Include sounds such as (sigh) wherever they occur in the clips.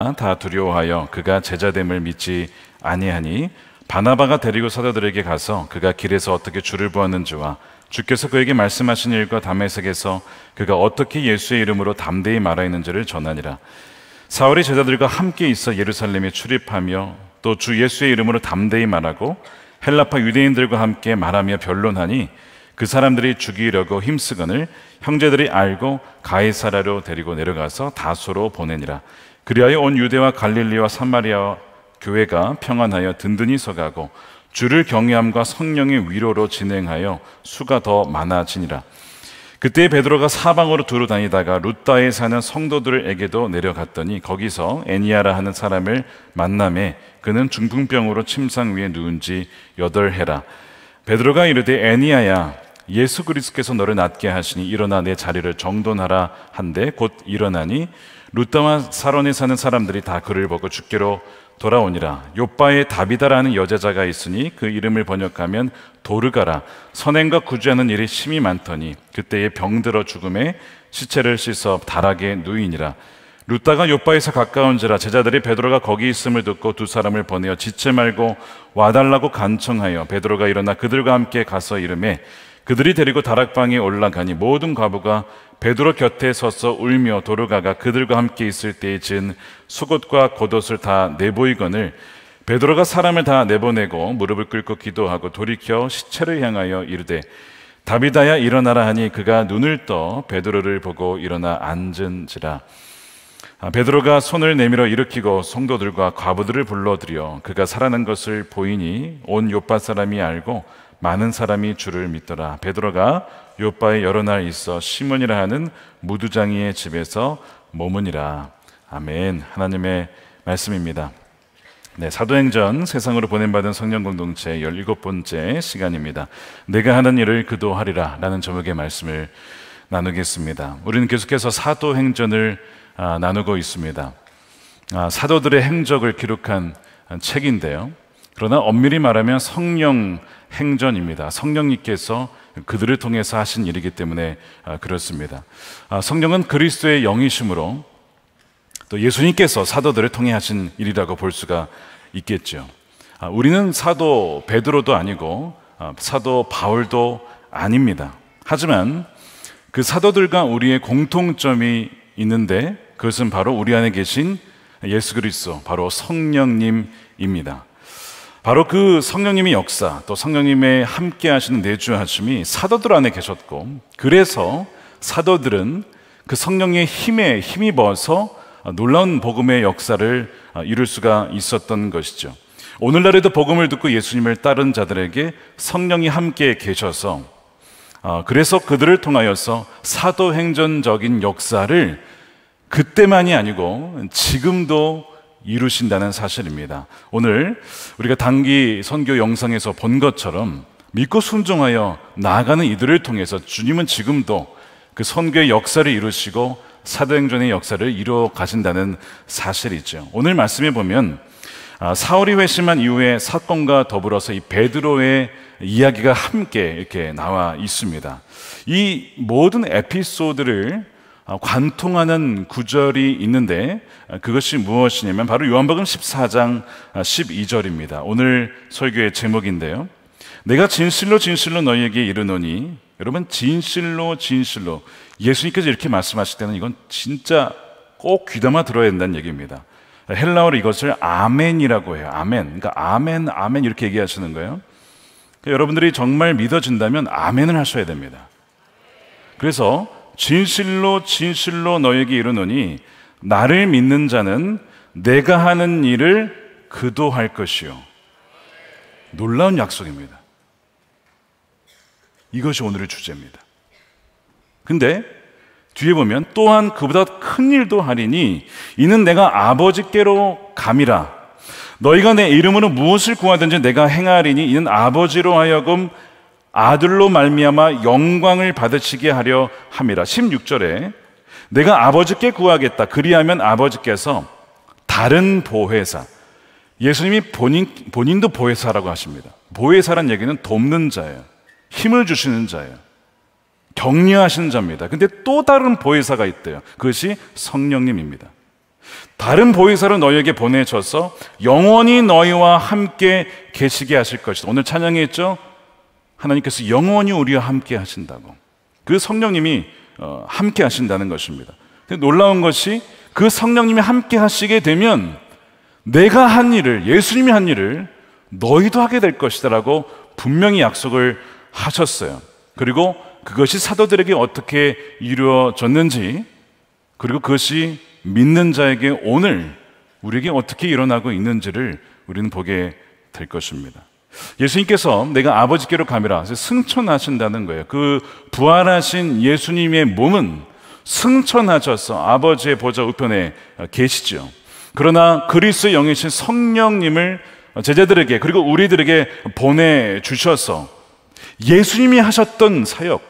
아, 다 두려워하여 그가 제자됨을 믿지 아니하니 바나바가 데리고 사도들에게 가서 그가 길에서 어떻게 주를 보았는지와 주께서 그에게 말씀하신 일과 담에색에서 그가 어떻게 예수의 이름으로 담대히 말하였는지를 전하니라. 사울이 제자들과 함께 있어 예루살렘에 출입하며 또 주 예수의 이름으로 담대히 말하고 헬라파 유대인들과 함께 말하며 변론하니 그 사람들이 죽이려고 힘쓰거늘 형제들이 알고 가해사라로 데리고 내려가서 다소로 보내니라. 그리하여 온 유대와 갈릴리와 사마리아 교회가 평안하여 든든히 서가고 주를 경외함과 성령의 위로로 진행하여 수가 더 많아지니라. 그때 베드로가 사방으로 두루 다니다가 루다에 사는 성도들에게도 내려갔더니 거기서 애니아라 하는 사람을 만남에 그는 중풍병으로 침상 위에 누운 지 여덟 해라. 베드로가 이르되 애니아야 예수 그리스께서 너를 낫게 하시니 일어나 내 자리를 정돈하라 한데 곧 일어나니 루터와 사론에 사는 사람들이 다 그를 보고 죽기로 돌아오니라. 요빠에 다비다라는 여자자가 있으니 그 이름을 번역하면 도르가라. 선행과 구제하는 일이 심히 많더니 그때에 병들어 죽음에 시체를 씻어 다락에 누이니라. 루타가 요빠에서 가까운지라 제자들이 베드로가 거기 있음을 듣고 두 사람을 보내어 지체 말고 와달라고 간청하여 베드로가 일어나 그들과 함께 가서 이름에 그들이 데리고 다락방에 올라가니 모든 과부가 베드로 곁에 서서 울며 도르가가 그들과 함께 있을 때에 진수속과 겉옷을 다 내보이거늘 베드로가 사람을 다 내보내고 무릎을 꿇고 기도하고 돌이켜 시체를 향하여 이르되 다비다야 일어나라 하니 그가 눈을 떠 베드로를 보고 일어나 앉은지라 아, 베드로가 손을 내밀어 일으키고 성도들과 과부들을 불러들여 그가 살아난 것을 보이니 온 요파 사람이 알고 많은 사람이 주를 믿더라. 베드로가 요바에 여러 날 있어 시몬이라 하는 무두장이의 집에서 머무니라. 아멘. 하나님의 말씀입니다. 네, 사도행전 세상으로 보낸받은 성령 공동체 17번째 시간입니다. 내가 하는 일을 그도 하리라 라는 제목의 말씀을 나누겠습니다. 우리는 계속해서 사도행전을 아, 나누고 있습니다. 아, 사도들의 행적을 기록한 책인데요. 그러나 엄밀히 말하면 성령 행전입니다. 성령님께서 그들을 통해서 하신 일이기 때문에 아, 그렇습니다. 아, 성령은 그리스도의 영이심으로 또 예수님께서 사도들을 통해 하신 일이라고 볼 수가 있겠죠. 아, 우리는 사도 베드로도 아니고 사도 바울도 아닙니다. 하지만 그 사도들과 우리의 공통점이 있는데 그것은 바로 우리 안에 계신 예수 그리스도 바로 성령님입니다. 바로 그 성령님의 역사, 또 성령님의 함께 하시는 내주하심이 사도들 안에 계셨고, 그래서 사도들은 그 성령의 힘에 힘입어서 놀라운 복음의 역사를 이룰 수가 있었던 것이죠. 오늘날에도 복음을 듣고 예수님을 따른 자들에게 성령이 함께 계셔서 아, 그래서 그들을 통하여서 사도행전적인 역사를 그때만이 아니고 지금도 이루신다는 사실입니다. 오늘 우리가 단기 선교 영상에서 본 것처럼 믿고 순종하여 나아가는 이들을 통해서 주님은 지금도 그 선교의 역사를 이루시고 사도행전의 역사를 이루어 가신다는 사실이죠. 오늘 말씀해 보면 아, 사울이 회심한 이후에 사건과 더불어서 이 베드로의 이야기가 함께 이렇게 나와 있습니다. 이 모든 에피소드를 어, 관통하는 구절이 있는데 어, 그것이 무엇이냐면 바로 요한복음 14장 12절입니다. 어, 오늘 설교의 제목인데요. 내가 진실로 진실로 너희에게 이르노니 여러분 진실로 진실로 예수님께서 이렇게 말씀하실 때는 이건 진짜 꼭 귀담아 들어야 된다는 얘기입니다. 헬라어로 이것을 아멘이라고 해요. 아멘. 그러니까 아멘, 아멘 이렇게 얘기하시는 거예요. 그러니까 여러분들이 정말 믿어진다면 아멘을 하셔야 됩니다. 그래서 진실로 진실로 너에게 이르노니 나를 믿는 자는 내가 하는 일을 그도 할 것이요. 놀라운 약속입니다. 이것이 오늘의 주제입니다. 근데 뒤에 보면 또한 그보다 큰 일도 하리니 이는 내가 아버지께로 감이라 너희가 내 이름으로 무엇을 구하든지 내가 행하리니 이는 아버지로 하여금 아들로 말미암아 영광을 받으시게 하려 함이라. 16절에 내가 아버지께 구하겠다. 그리하면 아버지께서 다른 보혜사 예수님이 본인 본인도 보혜사라고 하십니다. 보혜사란 얘기는 돕는 자예요. 힘을 주시는 자예요. 격려하시는 자입니다. 근데 또 다른 보혜사가 있대요. 그것이 성령님입니다. 다른 보혜사를 너희에게 보내셔서 영원히 너희와 함께 계시게 하실 것이다. 오늘 찬양했죠? 하나님께서 영원히 우리와 함께 하신다고. 그 성령님이 어, 함께 하신다는 것입니다. 놀라운 것이 그 성령님이 함께 하시게 되면 내가 한 일을, 예수님이 한 일을 너희도 하게 될 것이다라고 분명히 약속을 하셨어요. 그리고 그것이 사도들에게 어떻게 이루어졌는지, 그리고 그것이 믿는 자에게 오늘 우리에게 어떻게 일어나고 있는지를 우리는 보게 될 것입니다. 예수님께서 내가 아버지께로 가미라 승천하신다는 거예요. 그 부활하신 예수님의 몸은 승천하셔서 아버지의 보좌 우편에 계시죠. 그러나 그리스 영이신 성령님을 제자들에게 그리고 우리들에게 보내주셔서 예수님이 하셨던 사역,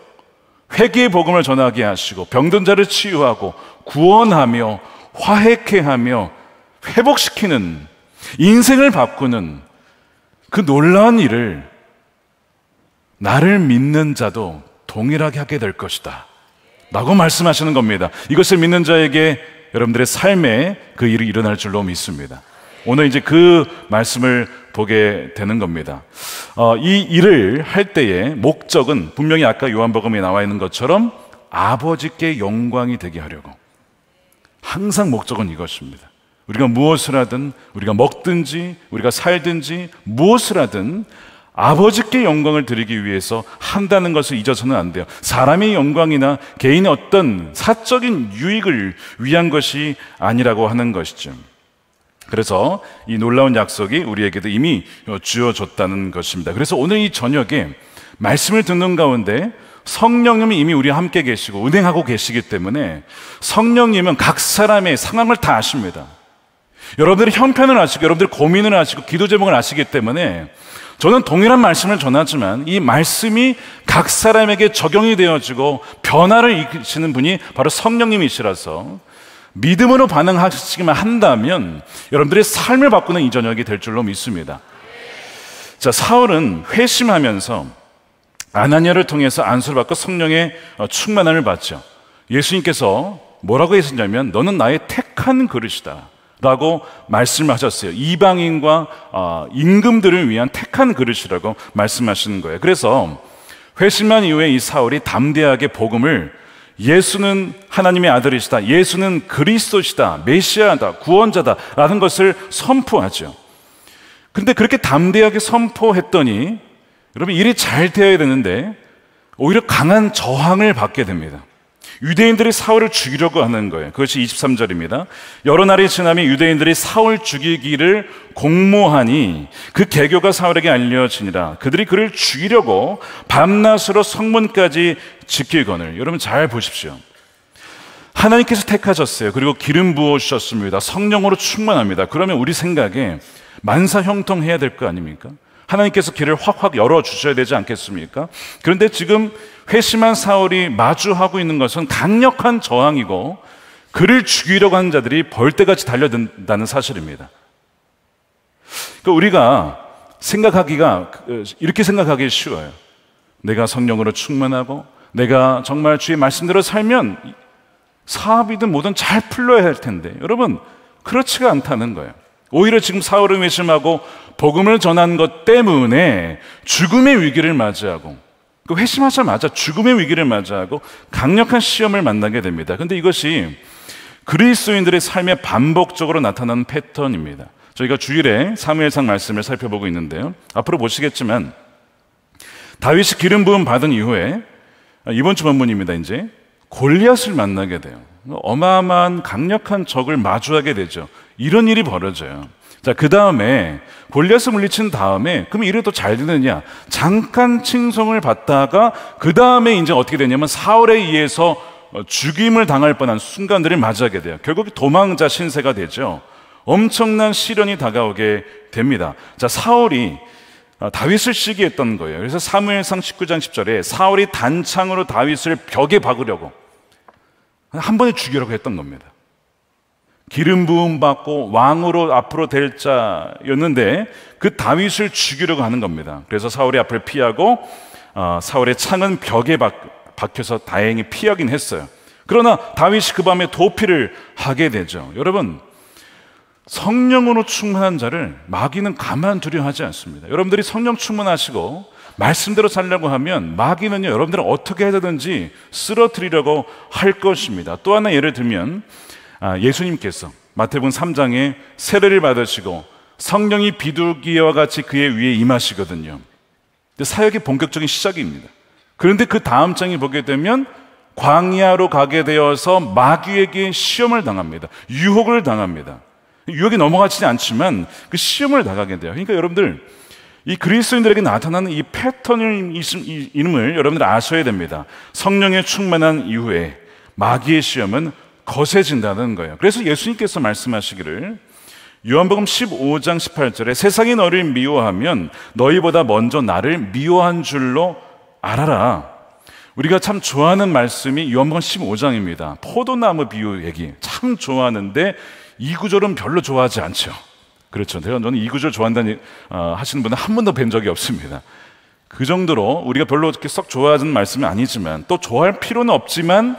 회개의 복음을 전하게 하시고 병든 자를 치유하고 구원하며 화해케 하며 회복시키는 인생을 바꾸는 그 놀라운 일을 나를 믿는 자도 동일하게 하게 될 것이다. 라고 말씀하시는 겁니다. 이것을 믿는 자에게 여러분들의 삶에 그 일이 일어날 줄로 믿습니다. 오늘 이제 그 말씀을 보게 되는 겁니다. 어, 이 일을 할 때의 목적은 분명히 아까 요한복음에 나와 있는 것처럼 아버지께 영광이 되게 하려고. 항상 목적은 이것입니다. 우리가 무엇을 하든, 우리가 먹든지, 우리가 살든지, 무엇을 하든 아버지께 영광을 드리기 위해서 한다는 것을 잊어서는 안 돼요. 사람의 영광이나 개인의 어떤 사적인 유익을 위한 것이 아니라고 하는 것이죠. 그래서 이 놀라운 약속이 우리에게도 이미 주어졌다는 것입니다. 그래서 오늘 이 저녁에 말씀을 듣는 가운데 성령님이 이미 우리와 함께 계시고 은행하고 계시기 때문에 성령님은 각 사람의 상황을 다 아십니다. 여러분들이 형편을 아시고 여러분들이 고민을 아시고 기도 제목을 아시기 때문에 저는 동일한 말씀을 전하지만 이 말씀이 각 사람에게 적용이 되어지고 변화를 일으키시는 분이 바로 성령님이시라서 믿음으로 반응하시기만 한다면 여러분들의 삶을 바꾸는 이전녁이될 줄로 믿습니다. 자, 사울은 회심하면서 아나니아를 통해서 안수를 받고 성령의 어, 충만함을 받죠. 예수님께서 뭐라고 했었냐면 너는 나의 택한 그릇이다. 라고 말씀하셨어요. 이방인과 어, 임금들을 위한 택한 그릇이라고 말씀하시는 거예요. 그래서 회심한 이후에 이 사울이 담대하게 복음을 예수는 하나님의 아들이시다. 예수는 그리스도시다. 메시아다. 구원자다. 라는 것을 선포하죠. 근데 그렇게 담대하게 선포했더니 여러분 일이 잘 되어야 되는데 오히려 강한 저항을 받게 됩니다. 유대인들이 사울을 죽이려고 하는 거예요. 그것이 23절입니다. 여러 날이 지나면 유대인들이 사울 죽이기를 공모하니 그 개교가 사울에게 알려지니라. 그들이 그를 죽이려고 밤낮으로 성문까지 지키거늘. 여러분 잘 보십시오. 하나님께서 택하셨어요. 그리고 기름 부어 주셨습니다. 성령으로 충만합니다. 그러면 우리 생각에 만사 형통해야 될 거 아닙니까? 하나님께서 길을 확확 열어 주셔야 되지 않겠습니까? 그런데 지금 회심한 사울이 마주하고 있는 것은 강력한 저항이고 그를 죽이려고 하는 자들이 벌떼같이 달려든다는 사실입니다. 그러니까 우리가 생각하기가 그, 이렇게 생각하기 쉬워요. 내가 성령으로 충만하고 내가 정말 주의 말씀대로 살면 사업이든 뭐든 잘 풀려야 할 텐데 여러분 그렇지가 않다는 거예요. 오히려 지금 사울을 외심하고 복음을 전한 것 때문에 죽음의 위기를 맞이하고 그 회심하자마자 죽음의 위기를 맞이하고 강력한 시험을 만나게 됩니다. 근데 이것이 그리스도인들의 삶에 반복적으로 나타나는 패턴입니다. 저희가 주일에 사무엘상 말씀을 살펴보고 있는데요. 앞으로 보시겠지만 다윗이 기름 부음 받은 이후에 이번 주 본문입니다. 이제 골리앗을 만나게 돼요. 어마어마한 강력한 적을 마주하게 되죠. 이런 일이 벌어져요. 자, 그 다음에 골리앗을 물리친 다음에 그럼 이래 도잘 되느냐? 잠깐 칭송을 받다가 그 다음에 이제 어떻게 되냐면 사울에 의해서 어, 죽임을 당할 뻔한 순간들을 맞이하게 돼요. 결국 도망자 신세가 되죠. 엄청난 시련이 다가오게 됩니다. 자, 사울이 아, 다윗을 시기했던 거예요. 그래서 사무엘상 19장 10절에 사울이 단창으로 다윗을 벽에 박으려고 한 번에 죽이려고 했던 겁니다. 기름 부음 받고 왕으로 앞으로 될 자였는데 그 다윗을 죽이려고 하는 겁니다. 그래서 사울이 앞을 피하고 어, 사울의 창은 벽에 박, 박혀서 다행히 피하긴 했어요. 그러나 다윗이 그 밤에 도피를 하게 되죠. 여러분 성령으로 충만한 자를 마귀는 가만두려 워 하지 않습니다. 여러분들이 성령 충만하시고 말씀대로 살려고 하면 마귀는요 여러분들을 어떻게 해서든지 쓰러뜨리려고 할 것입니다. 또 하나 예를 들면 아, 예수님께서 마태복음 3장에 세례를 받으시고 성령이 비둘기와 같이 그의 위에 임하시거든요. 사역의 본격적인 시작입니다. 그런데 그 다음 장에 보게 되면 광야로 가게 되어서 마귀에게 시험을 당합니다. 유혹을 당합니다. 유혹이 넘어가지 않지만 그 시험을 나가게 돼요. 그러니까 여러분들 이 그리스도인들에게 나타나는 이 패턴을 이름을 여러분들 아셔야 됩니다. 성령에 충만한 이후에 마귀의 시험은 거세진다는 거예요. 그래서 예수님께서 말씀하시기를 요한복음 15장 18절에 세상이 너를 미워하면 너희보다 먼저 나를 미워한 줄로 알아라. 우리가 참 좋아하는 말씀이 요한복음 15장입니다. 포도나무 비유 얘기 참 좋아하는데 이 구절은 별로 좋아하지 않죠. 그렇죠. 제가 저는 이 구절 좋아한다는 어, 하시는 분은 한 번도 뵌 적이 없습니다. 그 정도로 우리가 별로 그렇게 썩 좋아하는 말씀이 아니지만 또 좋아할 필요는 없지만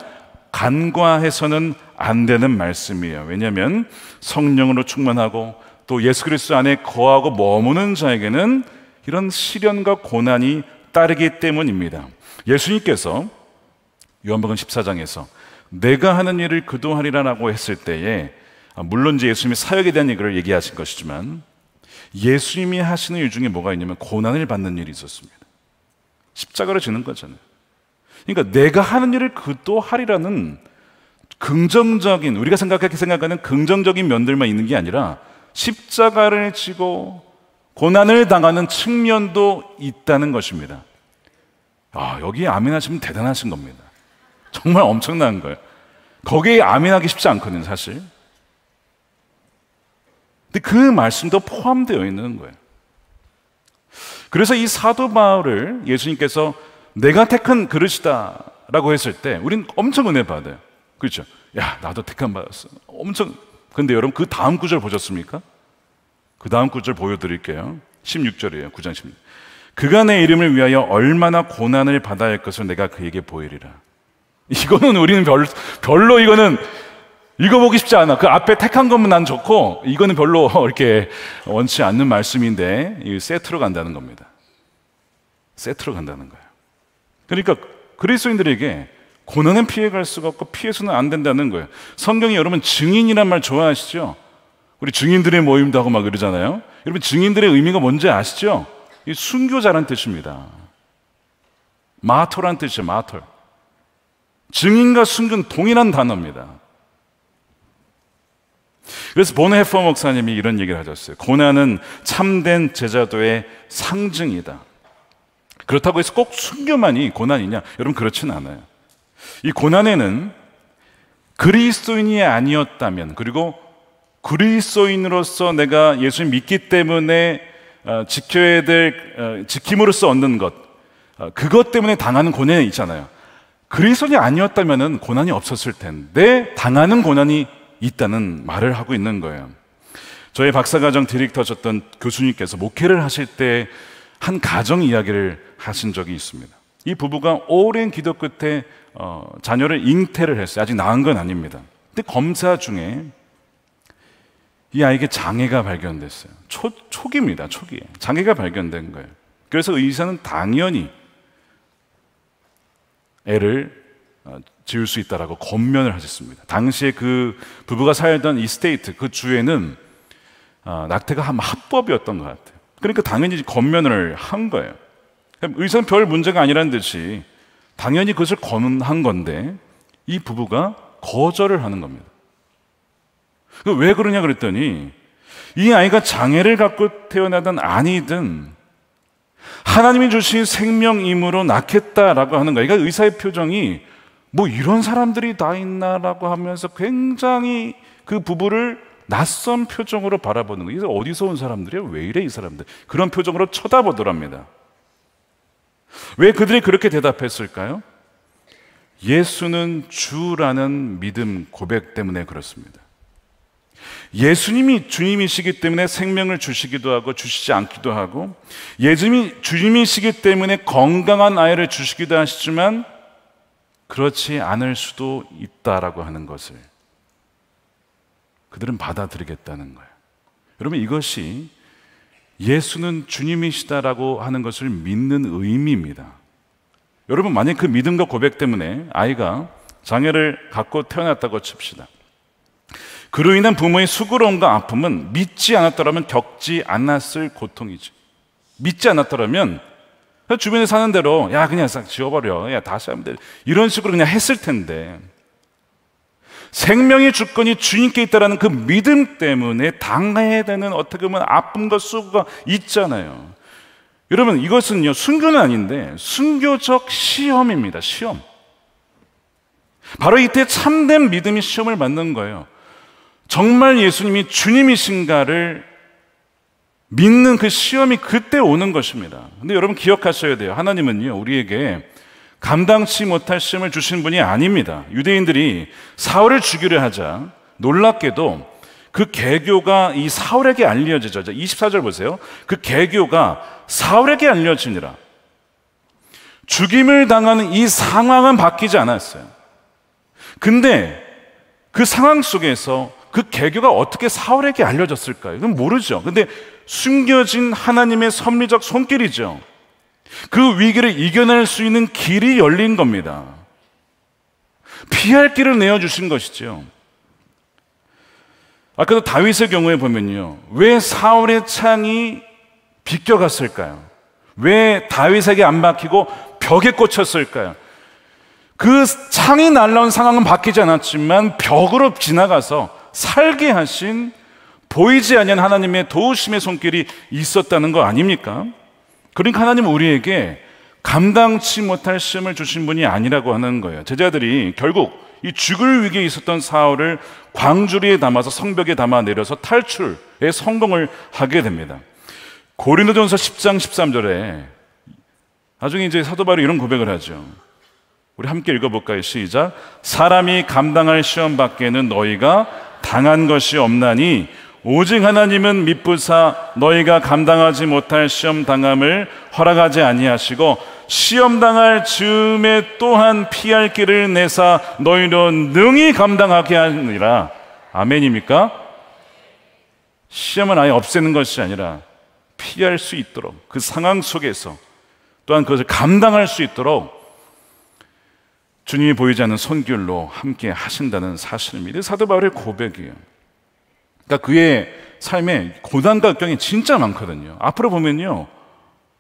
간과해서는 안 되는 말씀이에요. 왜냐하면 성령으로 충만하고 또 예수 그리스도 안에 거하고 머무는 자에게는 이런 시련과 고난이 따르기 때문입니다. 예수님께서 요한복음 14장에서 내가 하는 일을 그도 하리라라고 했을 때에 아, 물론 이제 예수님이 사역에 대한 얘기를 얘기하신 것이지만 예수님이 하시는 일 중에 뭐가 있냐면 고난을 받는 일이 있었습니다. 십자가를 지는 거잖아요. 그러니까 내가 하는 일을 그또 하리라는 긍정적인 우리가 생각하게 생각하는 긍정적인 면들만 있는 게 아니라 십자가를 지고 고난을 당하는 측면도 있다는 것입니다. 아, 여기 아멘하시면 대단하신 겁니다. 정말 엄청난 거예요. 거기에 아멘하기 쉽지 않거든요, 사실. 근데 그 말씀도 포함되어 있는 거예요. 그래서 이 사도 바울을 예수님께서 내가 택한 그릇이다라고 했을 때 우린 엄청 은혜 받아요. 그렇죠? 야, 나도 택함 받았어. 엄청. 근데 여러분 그 다음 구절 보셨습니까? 그 다음 구절 보여드릴게요. 16절이에요. 9장 16. 그가 내 이름을 위하여 얼마나 고난을 받아야 할 것을 내가 그에게 보이리라. 이거는 우리는 별, 별로 이거는 읽어보기 쉽지 않아. 그 앞에 택한 것만 난 좋고, 이거는 별로 (laughs) 이렇게 원치 않는 말씀인데, 세트로 간다는 겁니다. 세트로 간다는 거예요. 그러니까 그리스도인들에게 고난은 피해갈 수가 없고 피해서는 안 된다는 거예요. 성경이 여러분 증인이란 말 좋아하시죠? 우리 증인들의 모임도 하고 막 그러잖아요. 여러분 증인들의 의미가 뭔지 아시죠? 이 순교자란 뜻입니다. 마토란 뜻이에요. 마톨. 증인과 순교는 동일한 단어입니다. 그래서 본헤퍼 목사님이 이런 얘기를 하셨어요. 고난은 참된 제자도의 상징이다. 그렇다고 해서 꼭 순교만이 고난이냐? 여러분 그렇진 않아요. 이 고난에는 그리스도인이 아니었다면 그리고 그리스도인으로서 내가 예수 믿기 때문에 어, 지켜야 될 어, 지킴으로써 얻는 것 어, 그것 때문에 당하는 고난이 있잖아요. 그리스도인이 아니었다면 고난이 없었을 텐데 당하는 고난이 있다는 말을 하고 있는 거예요. 저희 박사과정 디렉터셨던 교수님께서 목회를 하실 때한 가정 이야기를 하신 적이 있습니다. 이 부부가 오랜 기도 끝에 어, 자녀를 잉태를 했어요. 아직 낳은 건 아닙니다. 근데 검사 중에 이 아이에게 장애가 발견됐어요. 초, 초기입니다, 초기에. 장애가 발견된 거예요. 그래서 의사는 당연히 애를 어, 지을 수 있다라고 건면을 하셨습니다. 당시에 그 부부가 살던 이 스테이트, 그 주에는 어, 낙태가 한 합법이었던 것 같아요. 그러니까 당연히 건면을 한 거예요. 의사는 별 문제가 아니라는 듯이 당연히 그것을 건한 건데 이 부부가 거절을 하는 겁니다. 그 왜 그러냐 그랬더니 이 아이가 장애를 갖고 태어나든 아니든 하나님이 주신 생명임으로 낳겠다라고 하는 거예요. 그러니까 의사의 표정이 뭐 이런 사람들이 다 있나라고 하면서 굉장히 그 부부를 낯선 표정으로 바라보는 거예요. 어디서 온 사람들이야? 왜 이래 이 사람들? 그런 표정으로 쳐다보더랍니다. 왜 그들이 그렇게 대답했을까요? 예수는 주라는 믿음 고백 때문에 그렇습니다. 예수님이 주님이시기 때문에 생명을 주시기도 하고 주시지 않기도 하고 예수님이 주님이시기 때문에 건강한 아이를 주시기도 하시지만 그렇지 않을 수도 있다라고 하는 것을 그들은 받아들이겠다는 거예요. 여러분 이것이 예수는 주님이시다라고 하는 것을 믿는 의미입니다. 여러분 만약 그 믿음과 고백 때문에 아이가 장애를 갖고 태어났다고 칩시다. 그로 인한 부모의 수그러움과 아픔은 믿지 않았더라면 겪지 않았을 고통이지. 믿지 않았더라면 주변에 사는 대로 야 그냥 싹 지워버려 야 다시 하면 돼 이런 식으로 그냥 했을 텐데 생명의 주권이 주님께 있다라는 그 믿음 때문에 당해야 되는 어떻게 보면 아픔과 수고가 있잖아요. 여러분 이것은요 순교는 아닌데 순교적 시험입니다. 시험. 바로 이때 참된 믿음이 시험을 맞는 거예요. 정말 예수님이 주님이신가를 믿는 그 시험이 그때 오는 것입니다. 근데 여러분 기억하셔야 돼요. 하나님은요, 우리에게 감당치 못할 시험을 주신 분이 아닙니다. 유대인들이 사울을 죽이려 하자 놀랍게도 그 개교가 이 사울에게 알려지죠. 24절 보세요. 그 개교가 사울에게 알려지니라. 죽임을 당하는 이 상황은 바뀌지 않았어요. 근데 그 상황 속에서 그 개교가 어떻게 사울에게 알려졌을까요? 그건 모르죠. 근데 숨겨진 하나님의 섭리적 손길이죠. 그 위기를 이겨낼 수 있는 길이 열린 겁니다. 피할 길을 내어주신 것이죠. 아까도 다윗의 경우에 보면요. 왜 사울의 창이 비껴갔을까요? 왜 다윗에게 안 박히고 벽에 꽂혔을까요? 그 창이 날라온 상황은 바뀌지 않았지만 벽으로 지나가서 살게 하신 보이지 않는 하나님의 도우심의 손길이 있었다는 거 아닙니까? 그러니까 하나님은 우리에게 감당치 못할 시험을 주신 분이 아니라고 하는 거예요. 제자들이 결국 이 죽을 위기에 있었던 사울을 광주리에 담아서 성벽에 담아 내려서 탈출에 성공을 하게 됩니다. 고린도전서 10장 13절에 나중에 이제 사도 바울 이런 고백을 하죠. 우리 함께 읽어볼까요? 시작. 사람이 감당할 시험 밖에는 너희가 당한 것이 없나니 오직 하나님은 미쁘사 너희가 감당하지 못할 시험 당함을 허락하지 아니하시고 시험 당할 즈음에 또한 피할 길을 내사 너희로 능히 감당하게 하느니라. 아멘입니까? 시험은 아예 없애는 것이 아니라 피할 수 있도록 그 상황 속에서 또한 그것을 감당할 수 있도록 주님이 보이지 않는 손길로 함께 하신다는 사실입니다. 사도 바울의 고백이에요. 그러니까 그의 삶에 고난과 역경이 진짜 많거든요. 앞으로 보면요.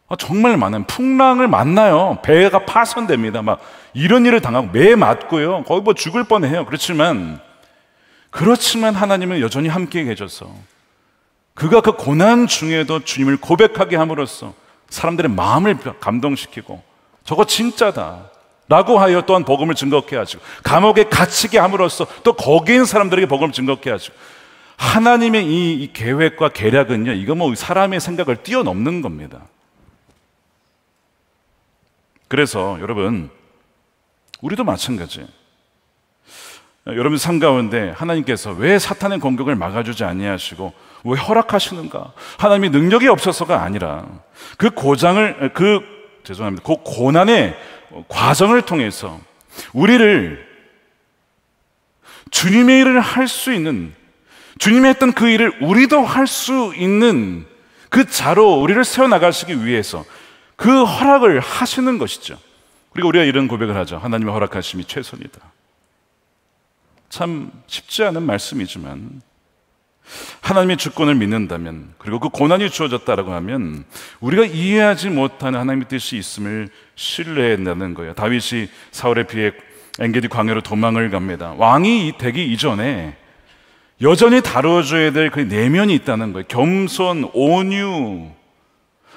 아, 정말 많은 풍랑을 만나요. 배가 파손됩니다. 막 이런 일을 당하고 매 맞고요. 거의 뭐 죽을 뻔해요. 그렇지만 그렇지만 하나님은 여전히 함께 계셔서 그가 그 고난 중에도 주님을 고백하게 함으로써 사람들의 마음을 감동시키고 저거 진짜다. 라고 하여 또한 복음을 증거케 하시고 감옥에 갇히게 함으로써 또 거기인 사람들에게 복음을 증거케 하시고 하나님의 이, 이 계획과 계략은요, 이거 뭐 사람의 생각을 뛰어넘는 겁니다. 그래서 여러분, 우리도 마찬가지. 여러분 삶 가운데 하나님께서 왜 사탄의 공격을 막아주지 아니하시고 왜 허락하시는가? 하나님이 능력이 없어서가 아니라 그 고장을 그 죄송합니다. 그 고난의 과정을 통해서 우리를 주님의 일을 할 수 있는 주님이 했던 그 일을 우리도 할 수 있는 그 자로 우리를 세워나가시기 위해서 그 허락을 하시는 것이죠. 그리고 우리가 이런 고백을 하죠. 하나님의 허락하심이 최선이다. 참 쉽지 않은 말씀이지만 하나님의 주권을 믿는다면 그리고 그 고난이 주어졌다라고 하면 우리가 이해하지 못하는 하나님의 뜻이 있음을 신뢰한다는 거예요. 다윗이 사울에 비해 엔게디 광야로 도망을 갑니다. 왕이 되기 이전에 여전히 다뤄줘야 될 그 내면이 있다는 거예요. 겸손, 온유.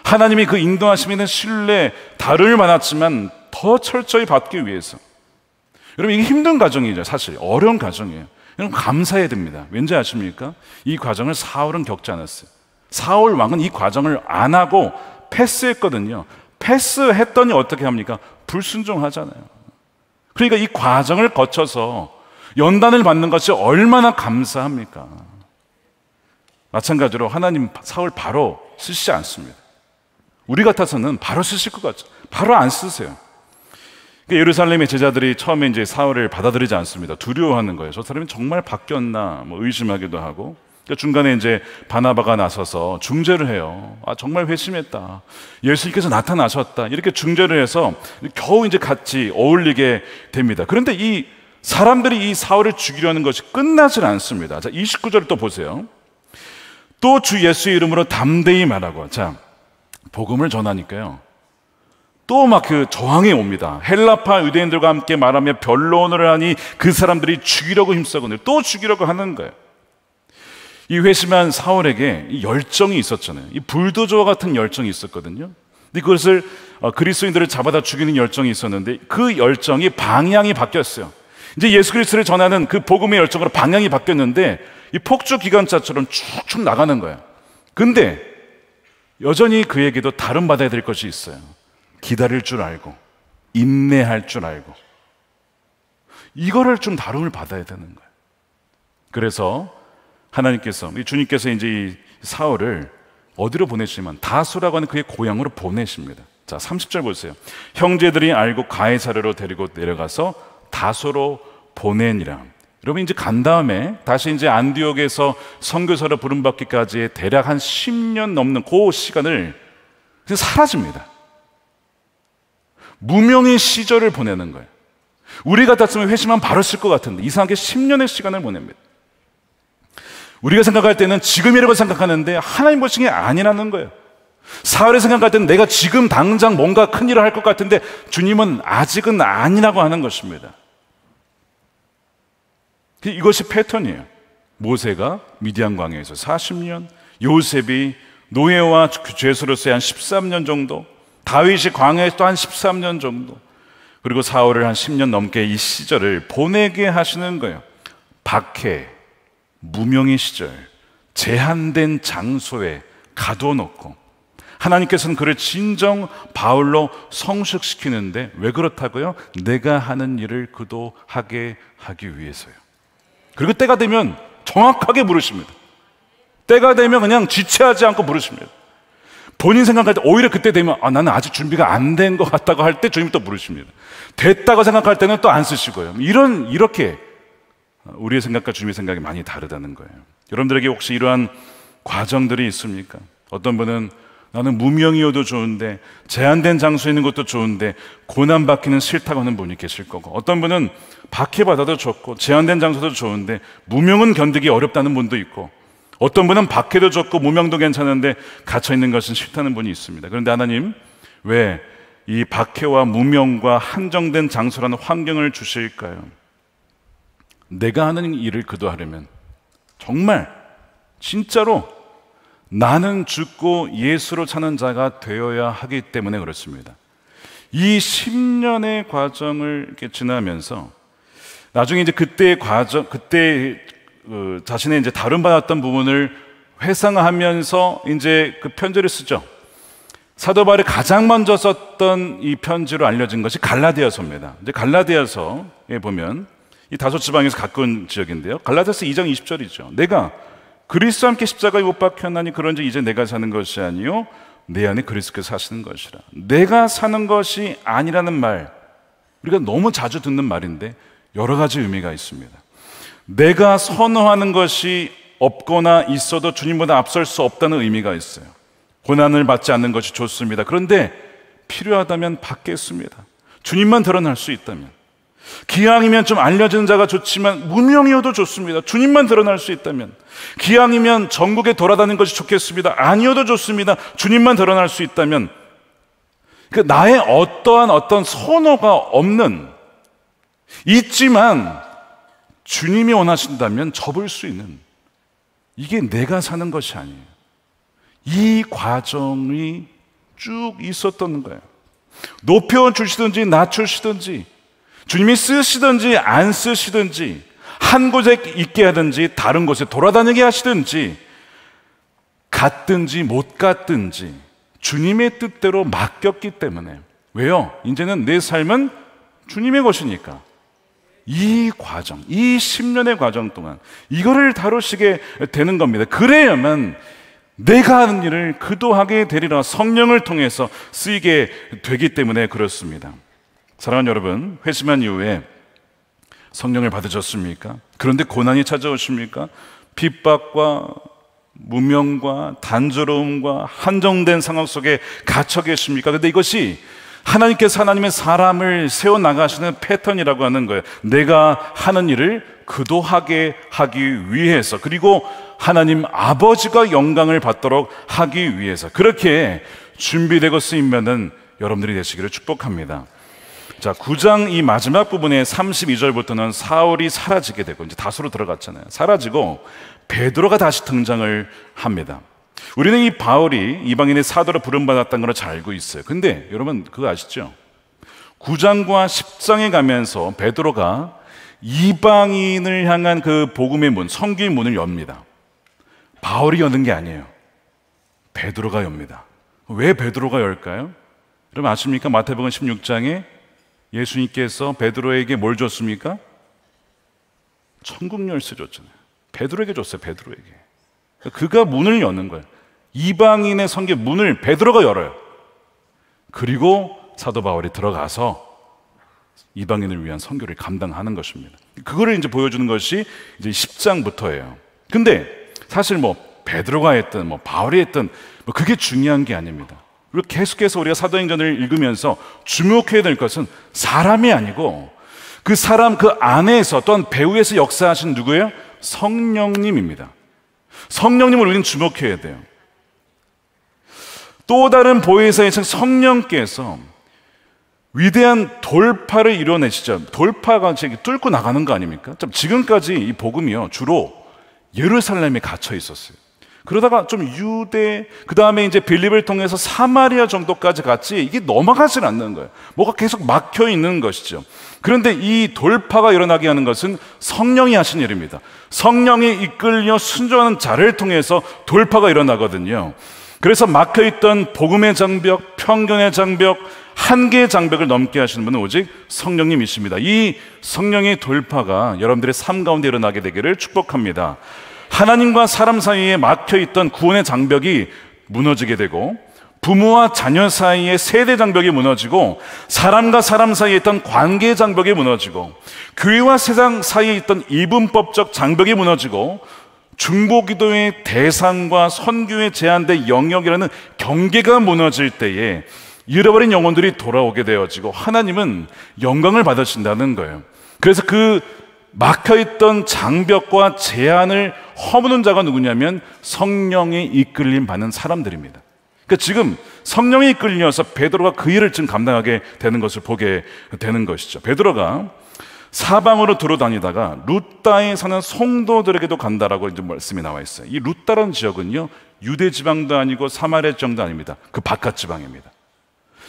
하나님이 그 인도하심에 대한 신뢰, 다룰 만았지만 더 철저히 받기 위해서. 여러분, 이게 힘든 과정이죠, 사실. 어려운 과정이에요. 여러분, 감사해야 됩니다. 왠지 아십니까? 이 과정을 사울은 겪지 않았어요. 사울 왕은 이 과정을 안 하고 패스했거든요. 패스했더니 어떻게 합니까? 불순종하잖아요. 그러니까 이 과정을 거쳐서 연단을 받는 것이 얼마나 감사합니까? 마찬가지로 하나님 사울 바로 쓰시지 않습니다. 우리 같아서는 바로 쓰실 것 같죠. 바로 안 쓰세요. 그러니까 예루살렘의 제자들이 처음에 이제 사울을 받아들이지 않습니다. 두려워하는 거예요. 저 사람이 정말 바뀌었나 뭐 의심하기도 하고. 그러니까 중간에 이제 바나바가 나서서 중재를 해요. 아 정말 회심했다. 예수님께서 나타나셨다. 이렇게 중재를 해서 겨우 이제 같이 어울리게 됩니다. 그런데 이 사람들이 이 사울을 죽이려는 것이 끝나질 않습니다. 자, 29절을 또 보세요. 또 주 예수의 이름으로 담대히 말하고, 자, 복음을 전하니까요. 또 막 그 저항이 옵니다. 헬라파 유대인들과 함께 말하며 변론을 하니 그 사람들이 죽이려고 힘써거늘 또 죽이려고 하는 거예요. 이 회심한 사울에게 이 열정이 있었잖아요. 이 불도저와 같은 열정이 있었거든요. 근데 그것을 어, 그리스도인들을 잡아다 죽이는 열정이 있었는데 그 열정이 방향이 바뀌었어요. 이제 예수 그리스도를 전하는 그 복음의 열정으로 방향이 바뀌었는데 이 폭주 기관차처럼 쭉쭉 나가는 거예요. 근데 여전히 그에게도 다른 받아야 될 것이 있어요. 기다릴 줄 알고 인내할 줄 알고 이거를 좀 다름을 받아야 되는 거예요. 그래서 하나님께서 주님께서 이제 이 사울을 어디로 보내시면 다수라고 하는 그의 고향으로 보내십니다. 자, 30절 보세요. 형제들이 알고 가해사르로 데리고 내려가서 다소로 보내니라. 여러분 이제 간 다음에 다시 이제 안디옥에서 선교사로 부름받기까지의 대략 한 10년 넘는 그 시간을 사라집니다. 무명의 시절을 보내는 거예요. 우리 같았으면 회심만 바로 쓸 것 같은데 이상하게 10년의 시간을 보냅니다. 우리가 생각할 때는 지금이라고 생각하는데 하나님 보시기에 아니라는 거예요. 사흘에 생각할 때는 내가 지금 당장 뭔가 큰 일을 할 것 같은데 주님은 아직은 아니라고 하는 것입니다. 그 이것이 패턴이에요. 모세가 미디안 광야에서 40년, 요셉이 노예와 그 죄수로서한 13년 정도, 다윗이 광야에서 또한 13년 정도, 그리고 사울을 한 10년 넘게 이 시절을 보내게 하시는 거예요. 박해, 무명의 시절, 제한된 장소에 가둬놓고 하나님께서는 그를 진정 바울로 성숙시키는데 왜 그렇다고요? 내가 하는 일을 그도 하게 하기 위해서요. 그리고 때가 되면 정확하게 물으십니다. 때가 되면 그냥 지체하지 않고 물으십니다. 본인 생각할 때 오히려 그때 되면 아, 나는 아직 준비가 안 된 것 같다고 할 때 주님 또 물으십니다. 됐다고 생각할 때는 또 안 쓰시고요. 이런 이렇게 우리의 생각과 주님의 생각이 많이 다르다는 거예요. 여러분들에게 혹시 이러한 과정들이 있습니까? 어떤 분은 나는 무명이어도 좋은데 제한된 장소에 있는 것도 좋은데 고난 받기는 싫다고 하는 분이 계실 거고 어떤 분은 박해받아도 좋고 제한된 장소도 좋은데 무명은 견디기 어렵다는 분도 있고 어떤 분은 박해도 좋고 무명도 괜찮은데 갇혀 있는 것은 싫다는 분이 있습니다. 그런데 하나님 왜 이 박해와 무명과 한정된 장소라는 환경을 주실까요? 내가 하는 일을 그도 하려면 정말 진짜로 나는 죽고 예수를 찾는 자가 되어야 하기 때문에 그렇습니다. 이 10년의 과정을 지나면서 나중에 이제 그때의 과정, 그때 그 자신의 이제 다른받았던 부분을 회상하면서 이제 그 편지를 쓰죠. 사도 바울이 가장 먼저 썼던 이 편지로 알려진 것이 갈라디아서입니다. 이제 갈라디아서에 보면 이 다섯 지방에서 가까운 지역인데요. 갈라디아서 2장 20절이죠. 내가 그리스도 함께 십자가에 못 박혔나니 그런지 이제 내가 사는 것이 아니요 내 안에 그리스도께서 사시는 것이라. 내가 사는 것이 아니라는 말 우리가 너무 자주 듣는 말인데 여러 가지 의미가 있습니다. 내가 선호하는 것이 없거나 있어도 주님보다 앞설 수 없다는 의미가 있어요. 고난을 받지 않는 것이 좋습니다. 그런데 필요하다면 받겠습니다. 주님만 드러날 수 있다면. 기왕이면 좀 알려진 자가 좋지만 무명이어도 좋습니다. 주님만 드러날 수 있다면. 기왕이면 전국에 돌아다니 것이 좋겠습니다. 아니어도 좋습니다. 주님만 드러날 수 있다면. 그 나의 어떠한 어떤 선호가 없는 있지만 주님이 원하신다면 접을 수 있는 이게 내가 사는 것이 아니에요. 이 과정이 쭉 있었던 거예요. 높여 주시든지 낮추시든지 주님이 쓰시든지 안 쓰시든지 한 곳에 있게 하든지 다른 곳에 돌아다니게 하시든지 갔든지 못 갔든지 주님의 뜻대로 맡겼기 때문에 왜요? 이제는 내 삶은 주님의 것이니까 이 과정, 이 10년의 과정 동안 이거를 다루시게 되는 겁니다. 그래야만 내가 하는 일을 그도 하게 되리라 성령을 통해서 쓰이게 되기 때문에 그렇습니다. 사랑하는 여러분, 회심한 이후에 성령을 받으셨습니까? 그런데 고난이 찾아오십니까? 핍박과 무명과 단조로움과 한정된 상황 속에 갇혀 계십니까? 근데 이것이 하나님께서 하나님의 사람을 세워 나가시는 패턴이라고 하는 거예요. 내가 하는 일을 그도하게 하기 위해서 그리고 하나님 아버지가 영광을 받도록 하기 위해서 그렇게 준비되고 쓰이면은 여러분들이 되시기를 축복합니다. 자, 9장 이 마지막 부분에 32절부터는 사울이 사라지게 되고 이제 다수로 들어갔잖아요. 사라지고 베드로가 다시 등장을 합니다. 우리는 이 바울이 이방인의 사도로 부름받았다는 걸잘 알고 있어요. 근데 여러분 그거 아시죠? 9장과 10장에 가면서 베드로가 이방인을 향한 그 복음의 문, 성교의 문을 엽니다. 바울이 여는 게 아니에요. 베드로가 엽니다. 왜 베드로가 열까요? 여러분 아십니까? 마태복음 16장에 예수님께서 베드로에게 뭘 줬습니까? 천국 열쇠 줬잖아요. 베드로에게 줬어요. 베드로에게. 그가 문을 여는 거예요. 이방인의 성교 문을 베드로가 열어요. 그리고 사도 바울이 들어가서 이방인을 위한 선교를 감당하는 것입니다. 그거를 이제 보여주는 것이 이제 10장부터예요. 근데 사실 뭐 베드로가 했든 뭐 바울이 했든 뭐 그게 중요한 게 아닙니다. 그리고 계속해서 우리가 사도행전을 읽으면서 주목해야 될 것은 사람이 아니고 그 사람 그 안에서 또한 배우에서 역사하신 누구예요? 성령님입니다. 성령님을 우리는 주목해야 돼요. 또 다른 보혜사의 책 성령께서 위대한 돌파를 이뤄내시죠. 돌파가 뚫고 나가는 거 아닙니까? 지금까지 이 복음이요. 주로 예루살렘에 갇혀 있었어요. 그러다가 좀 유대, 그 다음에 이제 빌립을 통해서 사마리아 정도까지 갔지 이게 넘어가질 않는 거예요. 뭐가 계속 막혀 있는 것이죠. 그런데 이 돌파가 일어나게 하는 것은 성령이 하신 일입니다. 성령이 이끌려 순종하는 자를 통해서 돌파가 일어나거든요. 그래서 막혀 있던 복음의 장벽, 평견의 장벽, 한계의 장벽을 넘게 하시는 분은 오직 성령님이십니다. 이 성령의 돌파가 여러분들의 삶 가운데 일어나게 되기를 축복합니다. 하나님과 사람 사이에 막혀 있던 구원의 장벽이 무너지게 되고 부모와 자녀 사이의 세대 장벽이 무너지고 사람과 사람 사이에 있던 관계 장벽이 무너지고 교회와 세상 사이에 있던 이분법적 장벽이 무너지고 중보기도의 대상과 선교의 제한된 영역이라는 경계가 무너질 때에 잃어버린 영혼들이 돌아오게 되어지고 하나님은 영광을 받으신다는 거예요. 그래서 그 막혀있던 장벽과 제한을 허무는 자가 누구냐면 성령이 이끌림 받는 사람들입니다. 그러니까 지금 성령이 이끌려서 베드로가 그 일을 지금 감당하게 되는 것을 보게 되는 것이죠. 베드로가 사방으로 들어다니다가 루따에 사는 성도들에게도 간다라고 이제 말씀이 나와 있어요. 이루따라는 지역은요 유대 지방도 아니고 사마리아 지방도 아닙니다. 그 바깥 지방입니다.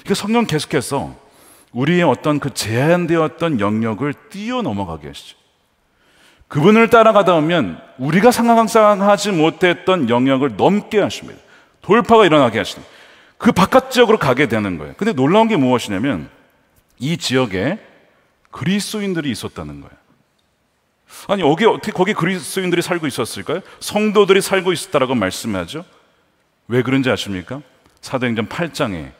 그러니까 성령 계속해서 우리의 어떤 그 제한되었던 영역을 뛰어넘어가게 하시죠. 그분을 따라가다 보면 우리가 상상하지 못했던 영역을 넘게 하십니다. 돌파가 일어나게 하십니다. 그 바깥 지역으로 가게 되는 거예요. 근데 놀라운 게 무엇이냐면 이 지역에 그리스도인들이 있었다는 거예요. 아니 거기 어떻게 거기 그리스도인들이 살고 있었을까요? 성도들이 살고 있었다라고 말씀하죠. 왜 그런지 아십니까? 사도행전 8장에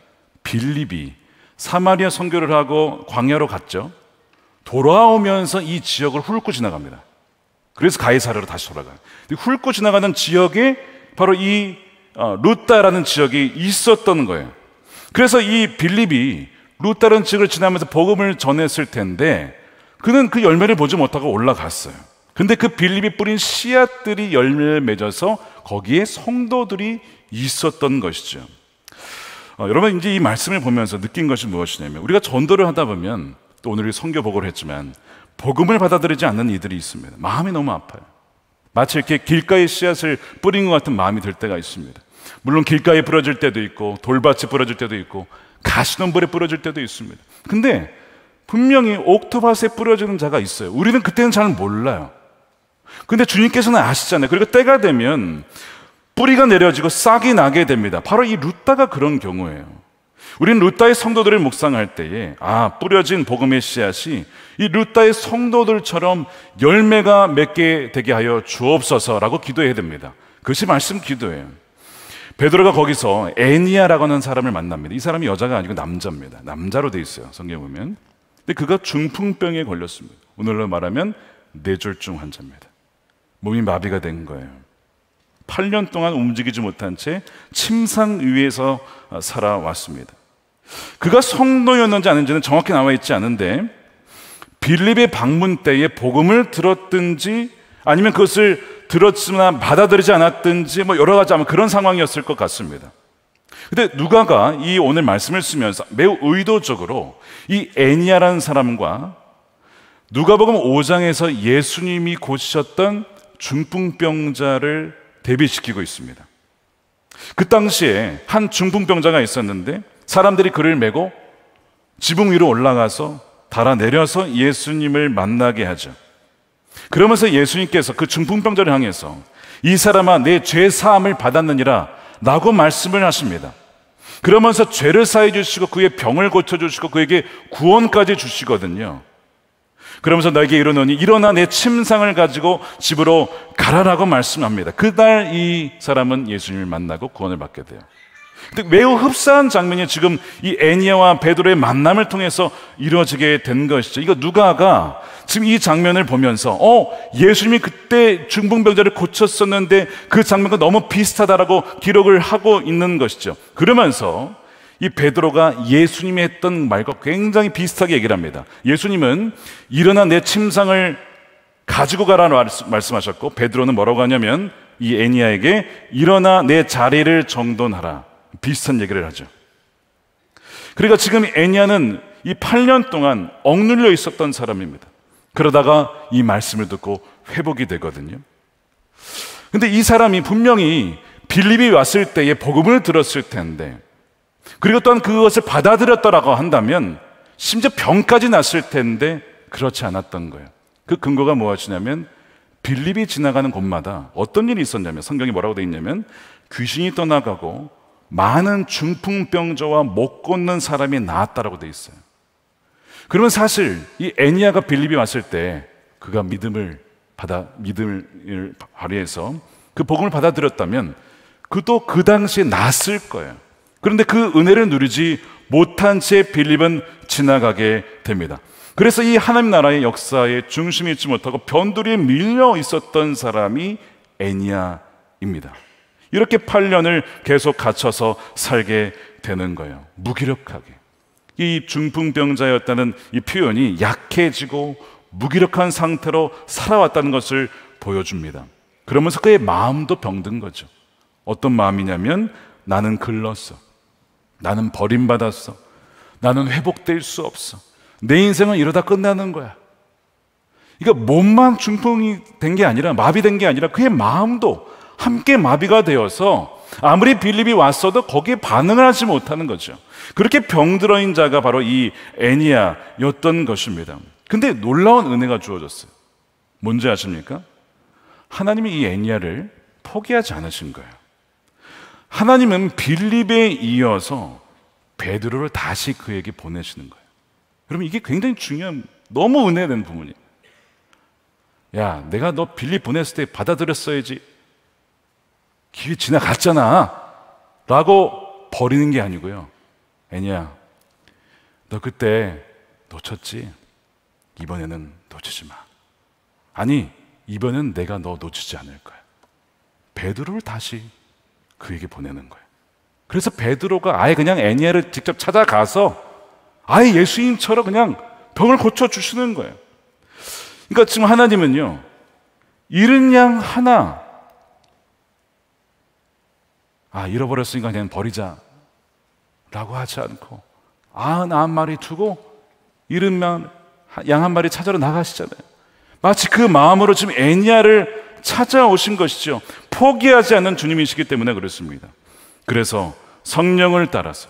빌립이 사마리아 선교를 하고 광야로 갔죠. 돌아오면서 이 지역을 훑고 지나갑니다. 그래서 가해사르로 다시 돌아가요. 훑고 지나가는 지역이 바로 이 어, 루따라는 지역이 있었던 거예요. 그래서 이 빌립이 루따라는 지역을 지나면서 복음을 전했을 텐데 그는 그 열매를 보지 못하고 올라갔어요. 근데 그 빌립이 뿌린 씨앗들이 열매를 맺어서 거기에 성도들이 있었던 것이죠. 어, 여러분 이제 이 말씀을 보면서 느낀 것이 무엇이냐면 우리가 전도를 하다 보면 또 오늘 성교 복을 했지만 복음을 받아들이지 않는 이들이 있습니다. 마음이 너무 아파요. 마치 이렇게 길가에 씨앗을 뿌린 것 같은 마음이 들 때가 있습니다. 물론 길가에 부러질 때도 있고 돌밭에 부러질 때도 있고 가시덤불에 부러질 때도 있습니다. 근데 분명히 옥토밭에 뿌려지는 자가 있어요. 우리는 그때는 잘 몰라요. 근데 주님께서는 아시잖아요. 그리고 때가 되면 뿌리가 내려지고 싹이 나게 됩니다. 바로 이 루타가 그런 경우예요. 우리는 루타의 성도들을 묵상할 때에 아 뿌려진 복음의 씨앗이 이 루타의 성도들처럼 열매가 맺게 되게 하여 주옵소서라고 기도해야 됩니다. 그것이 말씀 기도예요. 베드로가 거기서 애니아라고 하는 사람을 만납니다. 이 사람이 여자가 아니고 남자입니다. 남자로 돼 있어요. 성경에 보면. 근데 그가 중풍병에 걸렸습니다. 오늘로 말하면 뇌졸중 환자입니다. 몸이 마비가 된 거예요. 8년 동안 움직이지 못한 채 침상 위에서 살아왔습니다. 그가 성도였는지 아닌지는 정확히 나와 있지 않은데 빌립의 방문 때에 복음을 들었든지 아니면 그것을 들었으나 받아들이지 않았든지 뭐 여러 가지 아마 그런 상황이었을 것 같습니다. 근데 누가가 이 오늘 말씀을 쓰면서 매우 의도적으로 이 애니아라는 사람과 누가복음 5장에서 예수님이 고치셨던 중풍병자를 대비시키고 있습니다. 그 당시에 한 중풍병자가 있었는데 사람들이 그를 메고 지붕 위로 올라가서 달아내려서 예수님을 만나게 하죠. 그러면서 예수님께서 그 중풍병자를 향해서 이 사람아 내죄 사함을 받았느니라 라고 말씀을 하십니다. 그러면서 죄를 사해 주시고 그의 병을 고쳐 주시고 그에게 구원까지 주시거든요. 그러면서 나에게 이르노니 일어나 내 침상을 가지고 집으로 가라라고 말씀합니다. 그날 이 사람은 예수님을 만나고 구원을 받게 돼요. 근데 매우 흡사한 장면이 지금 이 애니아와 베드로의 만남을 통해서 이루어지게 된 것이죠. 이거 누가가 지금 이 장면을 보면서 어 예수님이 그때 중풍병자를 고쳤었는데 그 장면과 너무 비슷하다라고 기록을 하고 있는 것이죠. 그러면서 이 베드로가 예수님이 했던 말과 굉장히 비슷하게 얘기를 합니다. 예수님은 일어나 내 침상을 가지고 가라는 말씀하셨고 베드로는 뭐라고 하냐면 이 애니아에게 일어나 내 자리를 정돈하라. 비슷한 얘기를 하죠. 그러니까 지금 에니아는 이 8년 동안 억눌려 있었던 사람입니다. 그러다가 이 말씀을 듣고 회복이 되거든요. 근데 이 사람이 분명히 빌립이 왔을 때의 복음을 들었을 텐데, 그리고 또한 그것을 받아들였다라고 한다면, 심지어 병까지 났을 텐데, 그렇지 않았던 거예요. 그 근거가 무엇이냐면, 뭐 빌립이 지나가는 곳마다 어떤 일이 있었냐면, 성경이 뭐라고 되어 있냐면, 귀신이 떠나가고, 많은 중풍병자와 못 걷는 사람이 나왔다라고돼 있어요. 그러면 사실 이 애니아가 빌립이 왔을 때 그가 믿음을 받아 믿음을 발휘해서 그 복음을 받아들였다면 그도 그 당시에 났을 거예요. 그런데 그 은혜를 누리지 못한 채 빌립은 지나가게 됩니다. 그래서 이 하나님 나라의 역사에 중심이 있지 못하고 변두리에 밀려 있었던 사람이 애니아입니다. 이렇게 8년을 계속 갇혀서 살게 되는 거예요. 무기력하게. 이 중풍병자였다는 이 표현이 약해지고 무기력한 상태로 살아왔다는 것을 보여줍니다. 그러면서 그의 마음도 병든 거죠. 어떤 마음이냐면 나는 글렀어. 나는 버림받았어. 나는 회복될 수 없어. 내 인생은 이러다 끝나는 거야. 그러니까 몸만 중풍이 된 게 아니라 마비된 게 아니라 그의 마음도 함께 마비가 되어서 아무리 빌립이 왔어도 거기에 반응을 하지 못하는 거죠. 그렇게 병들어인 자가 바로 이 애니아였던 것입니다. 근데 놀라운 은혜가 주어졌어요. 뭔지 아십니까? 하나님이 이 애니아를 포기하지 않으신 거예요. 하나님은 빌립에 이어서 베드로를 다시 그에게 보내시는 거예요. 그러면 이게 굉장히 중요한 너무 은혜된 부분이에요. 야, 내가 너 빌립 보냈을 때 받아들였어야지. 길이 지나갔잖아. 라고 버리는 게 아니고요. 애니야, 너 그때 놓쳤지? 이번에는 놓치지 마. 아니, 이번엔 내가 너 놓치지 않을 거야. 베드로를 다시 그에게 보내는 거야. 그래서 베드로가 아예 그냥 애니야를 직접 찾아가서 아예 예수님처럼 그냥 병을 고쳐 주시는 거예요. 그러니까 지금 하나님은요, 이른 양 하나 아, 잃어버렸으니까 그냥 버리자. 라고 하지 않고, 아흔 아홉 마리 두고, 이름양한 마리 찾으러 나가시잖아요. 마치 그 마음으로 지금 애니아를 찾아오신 것이죠. 포기하지 않는 주님이시기 때문에 그렇습니다. 그래서 성령을 따라서,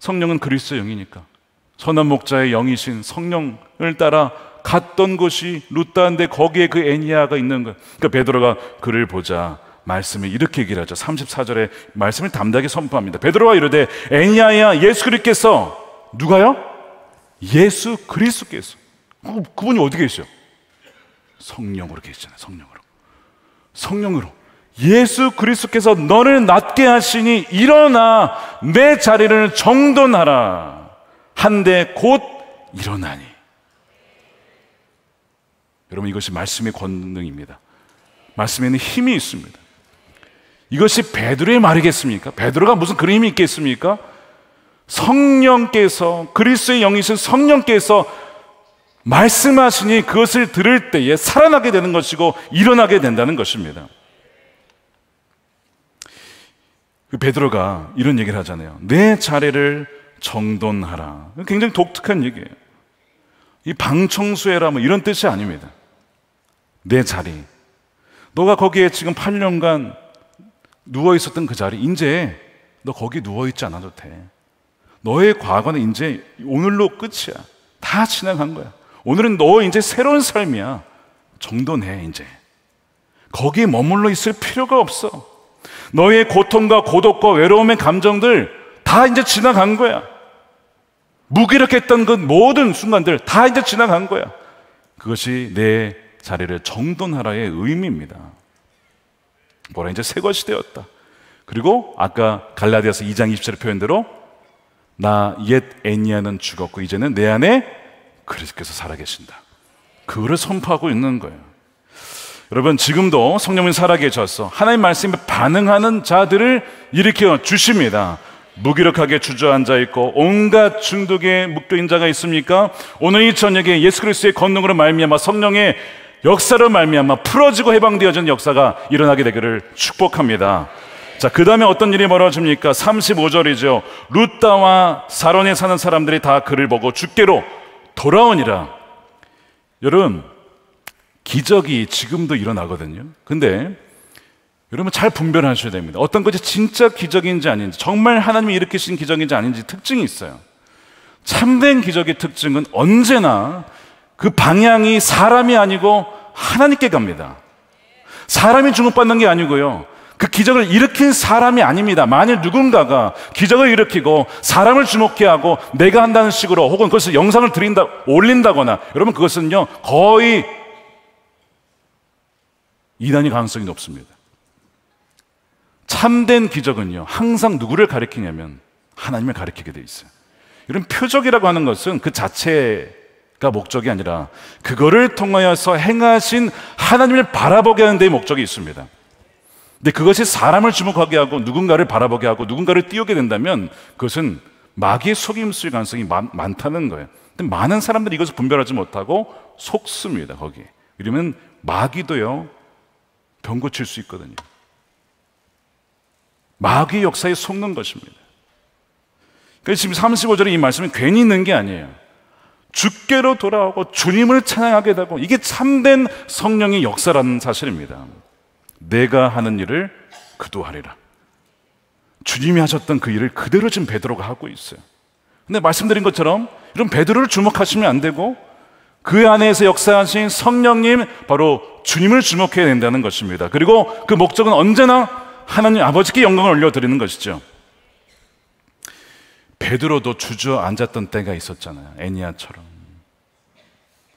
성령은 그리스도 영이니까, 선한 목자의 영이신 성령을 따라 갔던 곳이 루따인데 거기에 그 애니아가 있는 거예요. 그러니까 베드로가 그를 보자 말씀을 이렇게 얘기를 하죠. 34절에 말씀을 담대하게 선포합니다. 베드로가 이르되 애니아야 예수 그리스께서 누가요? 예수 그리스께서 그, 그분이 어디 계시죠? 성령으로 계시잖아요. 성령으로. 성령으로. 예수 그리스께서 너를 낫게 하시니 일어나 내 자리를 정돈하라. 한데 곧 일어나니. 여러분 이것이 말씀의 권능입니다. 말씀에는 힘이 있습니다. 이것이 베드로의 말이겠습니까? 베드로가 무슨 그런 힘이 있겠습니까? 성령께서 그리스의 영이신 성령께서 말씀하시니 그것을 들을 때에 살아나게 되는 것이고 일어나게 된다는 것입니다. 그 베드로가 이런 얘기를 하잖아요. 내 자리를 정돈하라. 굉장히 독특한 얘기예요. 이 방청소해라 뭐 이런 뜻이 아닙니다. 내 자리. 너가 거기에 지금 8년간 누워 있었던 그 자리, 이제 너 거기 누워 있지 않아도 돼. 너의 과거는 이제 오늘로 끝이야. 다 지나간 거야. 오늘은 너 이제 새로운 삶이야. 정돈해 이제. 거기에 머물러 있을 필요가 없어. 너의 고통과 고독과 외로움의 감정들 다 이제 지나간 거야. 무기력했던 그 모든 순간들 다 이제 지나간 거야. 그것이 내 자리를 정돈하라의 의미입니다. 뭐라 이제 새것이 되었다. 그리고 아까 갈라디아서 2장 2 0절 표현대로 나 옛 애니아는 죽었고 이제는 내 안에 그리스께서 살아계신다. 그거를 선포하고 있는 거예요. 여러분 지금도 성령님 살아계셔서 하나님 말씀에 반응하는 자들을 일으켜 주십니다. 무기력하게 주저앉아 있고 온갖 중독에 묶여인 자가 있습니까? 오늘 이 저녁에 예수 그리스도의 권능으로 말미암아 성령의 역사를 말미암아 풀어지고 해방되어진 역사가 일어나게 되기를 축복합니다. 자, 그 다음에 어떤 일이 벌어집니까? 35절이죠. 루따와 사론에 사는 사람들이 다 그를 보고 주께로 돌아오니라. 여러분, 기적이 지금도 일어나거든요. 근데 여러분 잘 분별하셔야 됩니다. 어떤 것이 진짜 기적인지 아닌지, 정말 하나님이 일으키신 기적인지 아닌지 특징이 있어요. 참된 기적의 특징은 언제나 그 방향이 사람이 아니고 하나님께 갑니다. 사람이 주목받는 게 아니고요. 그 기적을 일으킨 사람이 아닙니다. 만일 누군가가 기적을 일으키고 사람을 주목해 하고 내가 한다는 식으로 혹은 그것을 영상을 드린다, 올린다거나 여러분 그것은요, 거의 이단이 가능성이 높습니다. 참된 기적은요, 항상 누구를 가리키냐면 하나님을 가리키게 돼 있어요. 이런 표적이라고 하는 것은 그 자체에 그가 목적이 아니라 그거를 통하여서 행하신 하나님을 바라보게 하는 데의 목적이 있습니다. 근데 그것이 사람을 주목하게 하고 누군가를 바라보게 하고 누군가를 띄우게 된다면 그것은 마귀의 속임수일 가능성이 많, 다는 거예요. 근데 많은 사람들이 이것을 분별하지 못하고 속습니다, 거기. 이러면 마귀도요, 병 고칠 수 있거든요. 마귀 역사에 속는 것입니다. 그래서 지금 35절에 이 말씀이 괜히 있는 게 아니에요. 주께로 돌아오고 주님을 찬양하게 되고 이게 참된 성령의 역사라는 사실입니다. 내가 하는 일을 그도 하리라. 주님이 하셨던 그 일을 그대로 지금 베드로가 하고 있어요. 근데 말씀드린 것처럼 이런 베드로를 주목하시면 안 되고 그 안에서 역사하신 성령님 바로 주님을 주목해야 된다는 것입니다. 그리고 그 목적은 언제나 하나님 아버지께 영광을 올려드리는 것이죠. 베드로도 주저앉았던 때가 있었잖아요. 애니아처럼.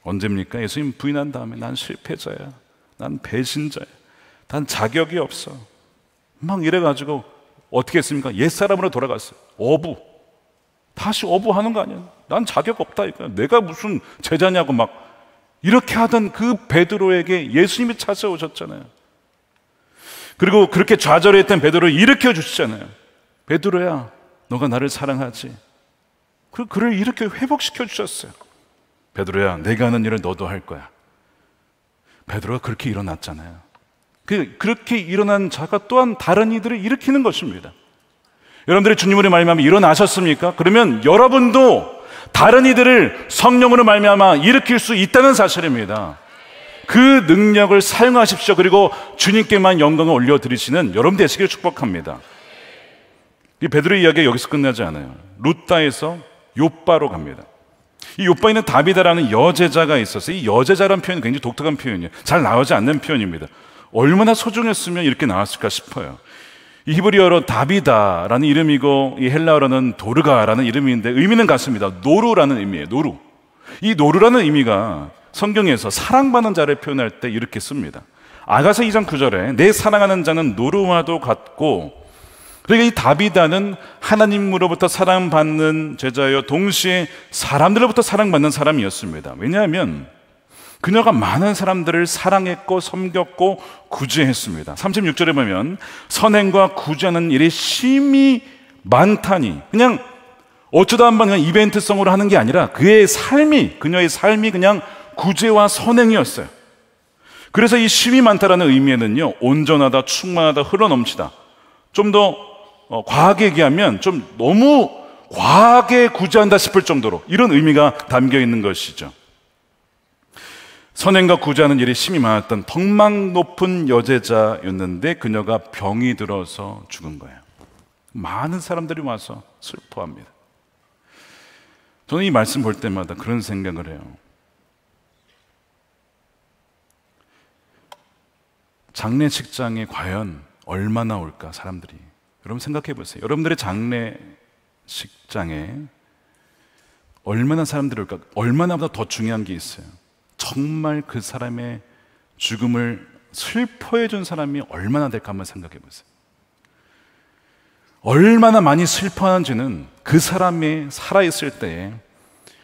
언제입니까? 예수님 부인한 다음에 난 실패자야. 난 배신자야. 난 자격이 없어. 막 이래가지고 어떻게 했습니까? 옛사람으로 돌아갔어요. 어부. 다시 어부하는 거 아니야. 난 자격 없다. 내가 무슨 제자냐고 막 이렇게 하던 그 베드로에게 예수님이 찾아오셨잖아요. 그리고 그렇게 좌절했던 베드로를 일으켜 주시잖아요. 베드로야, 너가 나를 사랑하지. 그 그를 일으켜 회복시켜 주셨어요. 베드로야, 내가 하는 일을 너도 할 거야. 베드로가 그렇게 일어났잖아요. 그, 그렇게 일어난 자가 또한 다른 이들을 일으키는 것입니다. 여러분들이 주님으로 말미암아 일어나셨습니까? 그러면 여러분도 다른 이들을 성령으로 말미암아 일으킬 수 있다는 사실입니다. 그 능력을 사용하십시오. 그리고 주님께만 영광을 올려드리시는 여러분 되시길 축복합니다. 이베드로이야기 여기서 끝나지 않아요. 루타에서 요바로 갑니다. 이 요바이는 다비다라는 여제자가 있었어요. 이 여제자라는 표현이 굉장히 독특한 표현이에요. 잘 나오지 않는 표현입니다. 얼마나 소중했으면 이렇게 나왔을까 싶어요. 이 히브리어로 다비다라는 이름이고 이 헬라어로는 도르가라는 이름인데 의미는 같습니다. 노루라는 의미예요. 노루. 이 노루라는 의미가 성경에서 사랑받는 자를 표현할 때 이렇게 씁니다. 아가서 2장 9절에 내 사랑하는 자는 노루와도 같고 그러니까 이 다비다는 하나님으로부터 사랑받는 제자여 동시에 사람들로부터 사랑받는 사람이었습니다. 왜냐하면 그녀가 많은 사람들을 사랑했고 섬겼고 구제했습니다. 36절에 보면 선행과 구제하는 일이 심히 많다니 그냥 어쩌다 한 번 그냥 이벤트성으로 하는 게 아니라 그의 삶이 그녀의 삶이 그냥 구제와 선행이었어요. 그래서 이심이 많다라는 의미에는요 온전하다 충만하다 흘러넘치다 좀더 어, 과하게 얘기하면 좀 너무 과하게 구제한다 싶을 정도로 이런 의미가 담겨 있는 것이죠. 선행과 구제하는 일이 심히 많았던 덕망 높은 여제자였는데 그녀가 병이 들어서 죽은 거예요. 많은 사람들이 와서 슬퍼합니다. 저는 이 말씀 볼 때마다 그런 생각을 해요. 장례식장에 과연 얼마나 올까, 사람들이. 여러분 생각해 보세요. 여러분들의 장례식장에 얼마나 사람들이 올까? 얼마나보다 더 중요한 게 있어요. 정말 그 사람의 죽음을 슬퍼해 준 사람이 얼마나 될까 한번 생각해 보세요. 얼마나 많이 슬퍼하는지는 그 사람이 살아있을 때에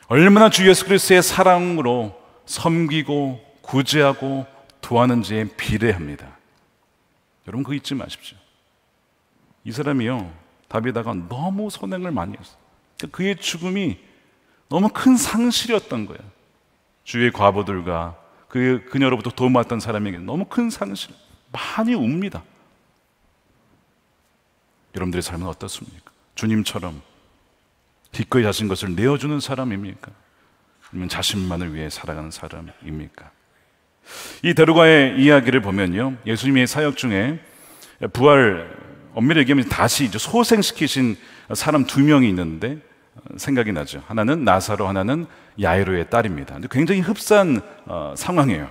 얼마나 주 예수 그리스의 사랑으로 섬기고 구제하고 도하는지에 비례합니다. 여러분, 그거 잊지 마십시오. 이 사람이요 다비다가 너무 선행을 많이 했어. 그 그러니까 그의 죽음이 너무 큰 상실이었던 거예요. 주의 과부들과 그 그녀로부터 도움받던 사람에게 너무 큰 상실. 많이 웁니다. 여러분들의 삶은 어떻습니까? 주님처럼 기꺼이 자신 것을 내어주는 사람입니까? 아니면 자신만을 위해 살아가는 사람입니까? 이 데루가의 이야기를 보면요. 예수님의 사역 중에 부활 엄밀히 얘기하면 다시 이제 소생시키신 사람 두 명이 있는데 생각이 나죠. 하나는 나사로, 하나는 야이로의 딸입니다. 굉장히 흡사한 어, 상황이에요.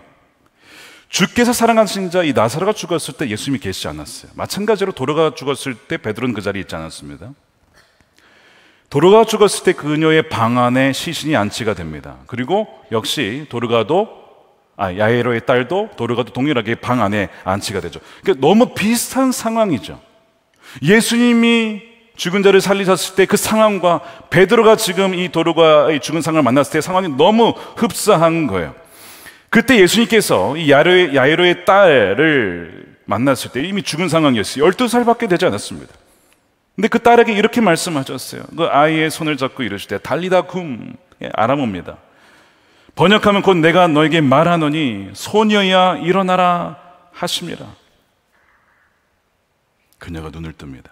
주께서 사랑하신 자 이 나사로가 죽었을 때 예수님이 계시지 않았어요. 마찬가지로 도로가 죽었을 때 베드로는 그 자리에 있지 않았습니다. 도로가 죽었을 때 그녀의 방 안에 시신이 안치가 됩니다. 그리고 역시 도르가도 아, 야에로의 딸도 도르가도 동일하게 방 안에 안치가 되죠. 그러니까 너무 비슷한 상황이죠. 예수님이 죽은 자를 살리셨을 때 그 상황과 베드로가 지금 이 도로가의 죽은 상을 황 만났을 때 상황이 너무 흡사한 거예요. 그때 예수님께서 이 야이로의, 야이로의 딸을 만났을 때 이미 죽은 상황이었어요. 12살밖에 되지 않았습니다. 근데 그 딸에게 이렇게 말씀하셨어요. 그 아이의 손을 잡고 이러실 때 달리다 굼 예, 아람어입니다. 번역하면 곧 내가 너에게 말하노니 소녀야 일어나라 하십니다. 그녀가 눈을 뜹니다.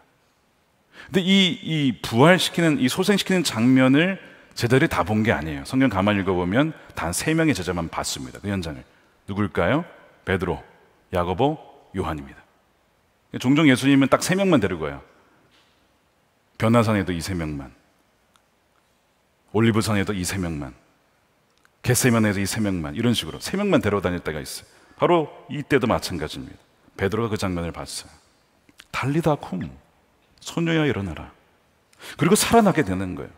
근데 이, 이 부활시키는, 이 소생시키는 장면을 제자들이 다 본 게 아니에요. 성경 가만 읽어보면 단 세 명의 제자만 봤습니다. 그 현장을. 누굴까요? 베드로, 야고보, 요한입니다. 종종 예수님은 딱 세 명만 데리고 가요. 변화산에도 이 세 명만. 올리브산에도 이 세 명만. 겟세면에도 이 세 명만. 이런 식으로 세 명만 데려다닐 때가 있어요. 바로 이때도 마찬가지입니다. 베드로가 그 장면을 봤어요. 달리다 쿵 소녀야 일어나라. 그리고 살아나게 되는 거예요.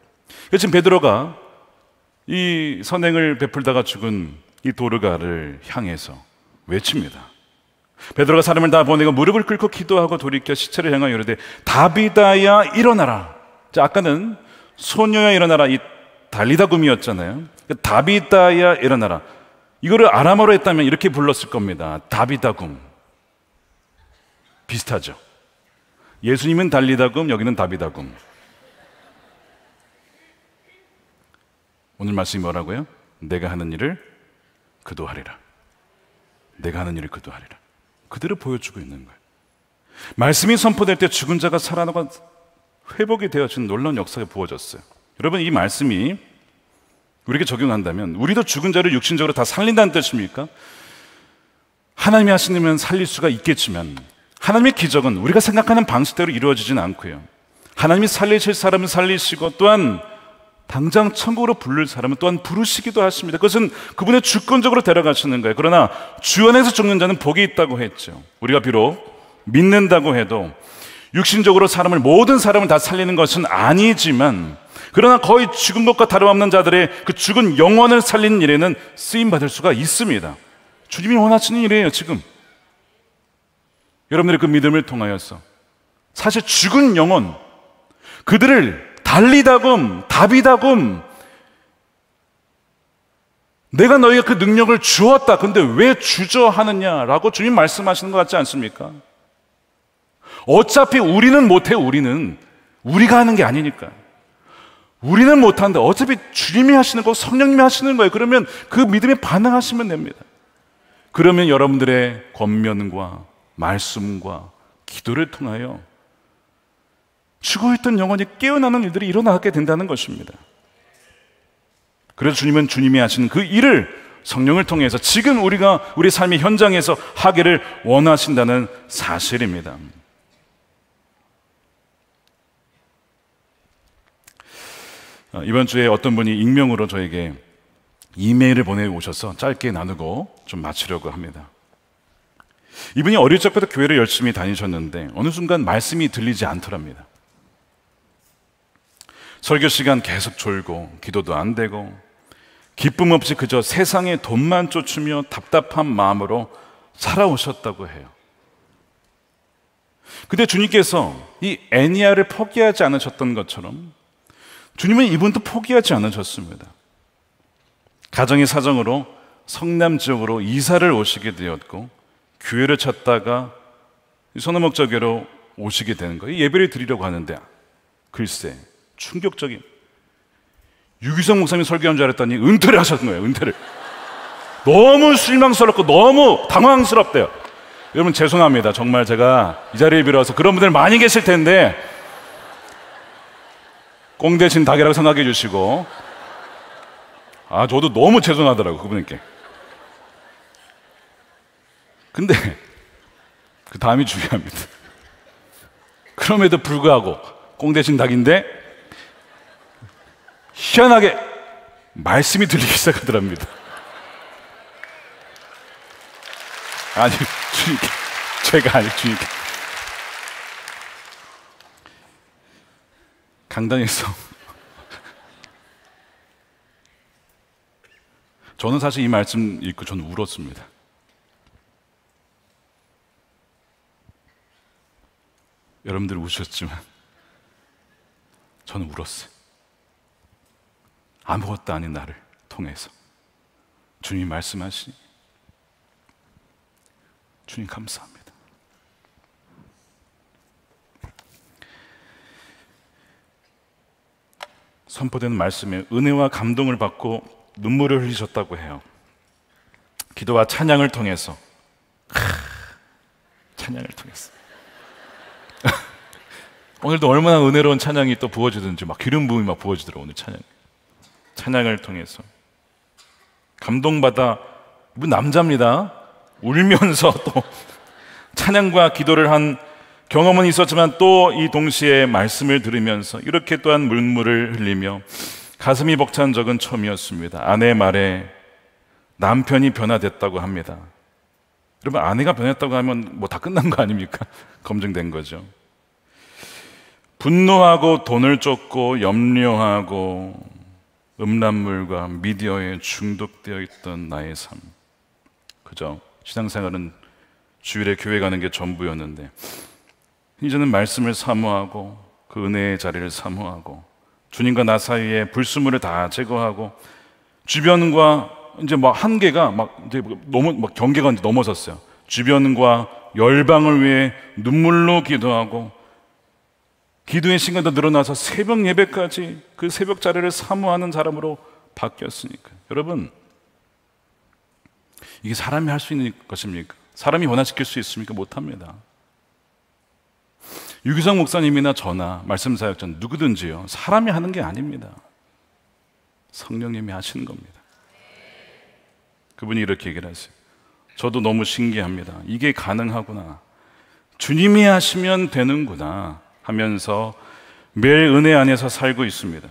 지금 베드로가 이 선행을 베풀다가 죽은 이 도르가를 향해서 외칩니다. 베드로가 사람을 다 보내고 무릎을 꿇고 기도하고 돌이켜 시체를 향하여 이르되 다비다야 일어나라. 자, 아까는 소녀야 일어나라 이 달리다굼이었잖아요. 그 다비다야 일어나라. 이거를 아람어로 했다면 이렇게 불렀을 겁니다. 다비다굼. 비슷하죠. 예수님은 달리다금, 여기는 답이다금. 오늘 말씀이 뭐라고요? 내가 하는 일을 그도 하리라. 내가 하는 일을 그도 하리라. 그대로 보여주고 있는 거예요. 말씀이 선포될 때 죽은 자가 살아나고 회복이 되어진 놀라운 역사가 부어졌어요. 여러분, 이 말씀이 우리에게 적용한다면 우리도 죽은 자를 육신적으로 다 살린다는 뜻입니까? 하나님이 하시면 살릴 수가 있겠지만 하나님의 기적은 우리가 생각하는 방식대로 이루어지진 않고요. 하나님이 살리실 사람은 살리시고 또한 당장 천국으로 부를 사람은 또한 부르시기도 하십니다. 그것은 그분의 주권적으로 데려가시는 거예요. 그러나 주연에서 죽는 자는 복이 있다고 했죠. 우리가 비록 믿는다고 해도 육신적으로 사람을 모든 사람을 다 살리는 것은 아니지만 그러나 거의 죽은 것과 다름없는 자들의 그 죽은 영혼을 살리는 일에는 쓰임 받을 수가 있습니다. 주님이 원하시는 일이에요, 지금. 여러분들의 그 믿음을 통하여서 사실 죽은 영혼 그들을 달리다금 답이다금 내가 너희가 그 능력을 주었다. 근데 왜 주저하느냐라고 주님 말씀하시는 것 같지 않습니까? 어차피 우리는 못해, 우리는. 우리가 하는 게 아니니까. 우리는 못하는데 어차피 주님이 하시는 거, 성령님이 하시는 거예요. 그러면 그 믿음에 반응하시면 됩니다. 그러면 여러분들의 권면과 말씀과 기도를 통하여 죽어있던 영혼이 깨어나는 일들이 일어나게 된다는 것입니다. 그래서 주님은 주님이 하시는 그 일을 성령을 통해서 지금 우리가 우리 삶의 현장에서 하기를 원하신다는 사실입니다. 어, 이번 주에 어떤 분이 익명으로 저에게 이메일을 보내오셔서 짧게 나누고 좀 마치려고 합니다. 이분이 어릴 적부터 교회를 열심히 다니셨는데 어느 순간 말씀이 들리지 않더랍니다. 설교 시간 계속 졸고 기도도 안 되고 기쁨 없이 그저 세상의 돈만 쫓으며 답답한 마음으로 살아오셨다고 해요. 근데 주님께서 이 애니아를 포기하지 않으셨던 것처럼 주님은 이분도 포기하지 않으셨습니다. 가정의 사정으로 성남 지역으로 이사를 오시게 되었고 교회를 찾다가 선호목적교로 오시게 되는 거예요. 예배를 드리려고 하는데 글쎄 충격적인 유기성 목사님 설교한 줄 알았더니 은퇴를 하셨던 거예요. 은퇴를 너무 실망스럽고 너무 당황스럽대요. 여러분 죄송합니다. 정말 제가 이 자리에 빌어서 그런 분들 많이 계실 텐데 꽁 대신 닭이라고 생각해 주시고 아 저도 너무 죄송하더라고 그분께. 근데 그 다음이 중요합니다. 그럼에도 불구하고 꽁 대신 닭인데 희한하게 말씀이 들리기 시작하더랍니다. 아니 주님께 제가 아니 주님께 강단에서 저는 사실 이 말씀 읽고 저는 울었습니다. 여러분들 우셨지만 저는 울었어요. 아무것도 아닌 나를 통해서 주님 말씀하시니 주님 감사합니다. 선포되는 말씀에 은혜와 감동을 받고 눈물을 흘리셨다고 해요. 기도와 찬양을 통해서 찬양을 통해서 오늘도 얼마나 은혜로운 찬양이 또 부어지든지 막 기름 부음이 막 부어지더라 오늘 찬양 찬양을 통해서 감동받아 뭐 남자입니다 울면서 (laughs) 또 찬양과 기도를 한 경험은 있었지만 또 이 동시에 말씀을 들으면서 이렇게 또한 물물을 흘리며 가슴이 벅찬 적은 처음이었습니다. 아내 말에 남편이 변화됐다고 합니다. 여러분 아내가 변했다고 하면 뭐 다 끝난 거 아닙니까? (laughs) 검증된 거죠. 분노하고 돈을 쫓고 염려하고 음란물과 미디어에 중독되어 있던 나의 삶. 그죠? 신앙생활은 주일에 교회 가는 게 전부였는데 이제는 말씀을 사모하고 그 은혜의 자리를 사모하고 주님과 나 사이에 불순물을 다 제거하고 주변과 이제 막 한계가 막 이제 너무 막 경계가 넘어섰어요. 주변과 열방을 위해 눈물로 기도하고 기도의 시간도 늘어나서 새벽 예배까지 그 새벽 자리를 사모하는 사람으로 바뀌었으니까. 여러분, 이게 사람이 할 수 있는 것입니까? 사람이 원화시킬수 있습니까? 못합니다. 유기성 목사님이나 저나 말씀사역전 누구든지요. 사람이 하는 게 아닙니다. 성령님이 하시는 겁니다. 그분이 이렇게 얘기를 하세요. 저도 너무 신기합니다. 이게 가능하구나. 주님이 하시면 되는구나. 하면서 매일 은혜 안에서 살고 있습니다.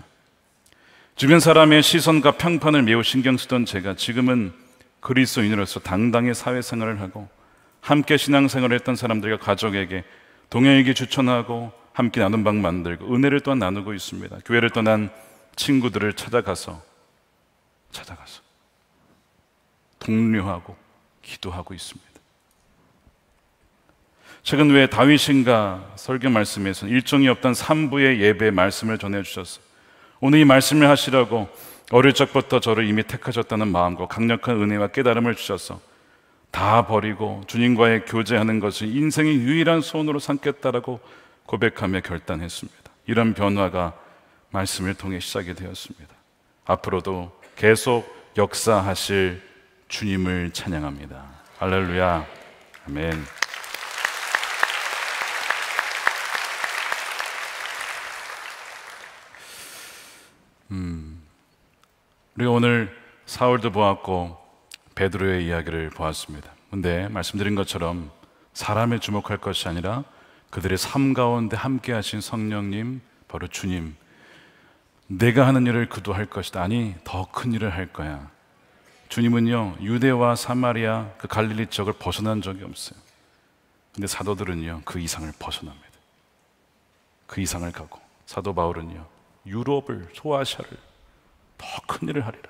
주변 사람의 시선과 평판을 매우 신경 쓰던 제가 지금은 그리스도인으로서 당당히 사회생활을 하고 함께 신앙생활을 했던 사람들과 가족에게 동행에게 추천하고 함께 나눈 방 만들고 은혜를 또한 나누고 있습니다. 교회를 떠난 친구들을 찾아가서 찾아가서 독려하고 기도하고 있습니다. 최근 왜 다윗인가 설교 말씀에서 일정이 없던 3부의 예배 말씀을 전해주셨어 오늘 이 말씀을 하시라고 어릴 적부터 저를 이미 택하셨다는 마음과 강력한 은혜와 깨달음을 주셔서 다 버리고 주님과의 교제하는 것을 인생의 유일한 소원으로 삼겠다라고 고백하며 결단했습니다. 이런 변화가 말씀을 통해 시작이 되었습니다. 앞으로도 계속 역사하실 주님을 찬양합니다. 할렐루야. 아멘. 음, 우리가 오늘 사울도 보았고 베드로의 이야기를 보았습니다. 근데 말씀드린 것처럼 사람에 주목할 것이 아니라 그들의 삶 가운데 함께 하신 성령님, 바로 주님. 내가 하는 일을 그도 할 것이다. 아니, 더 큰 일을 할 거야. 주님은요, 유대와 사마리아, 그 갈릴리 지역을 벗어난 적이 없어요. 근데 사도들은요, 그 이상을 벗어납니다. 그 이상을 가고. 사도 바울은요, 유럽을, 소아시아를 더 큰 일을 하리라.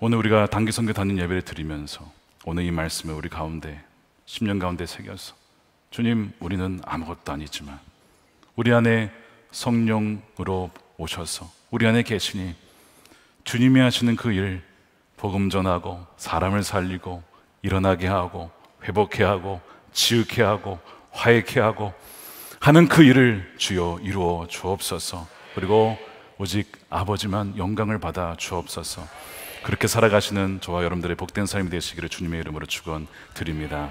오늘 우리가 단기 선교 다닌 예배를 드리면서 오늘 이 말씀을 우리 가운데 10년 가운데 새겨서 주님, 우리는 아무것도 아니지만 우리 안에 성령으로 오셔서 우리 안에 계시니 주님이 하시는 그 일, 복음 전하고 사람을 살리고 일어나게 하고 회복해 하고 지우케 하고 화해케 하고 하는 그 일을 주여 이루어 주옵소서. 그리고 오직 아버지만 영광을 받아 주옵소서. 그렇게 살아가시는 저와 여러분들의 복된 삶이 되시기를 주님의 이름으로 축원드립니다.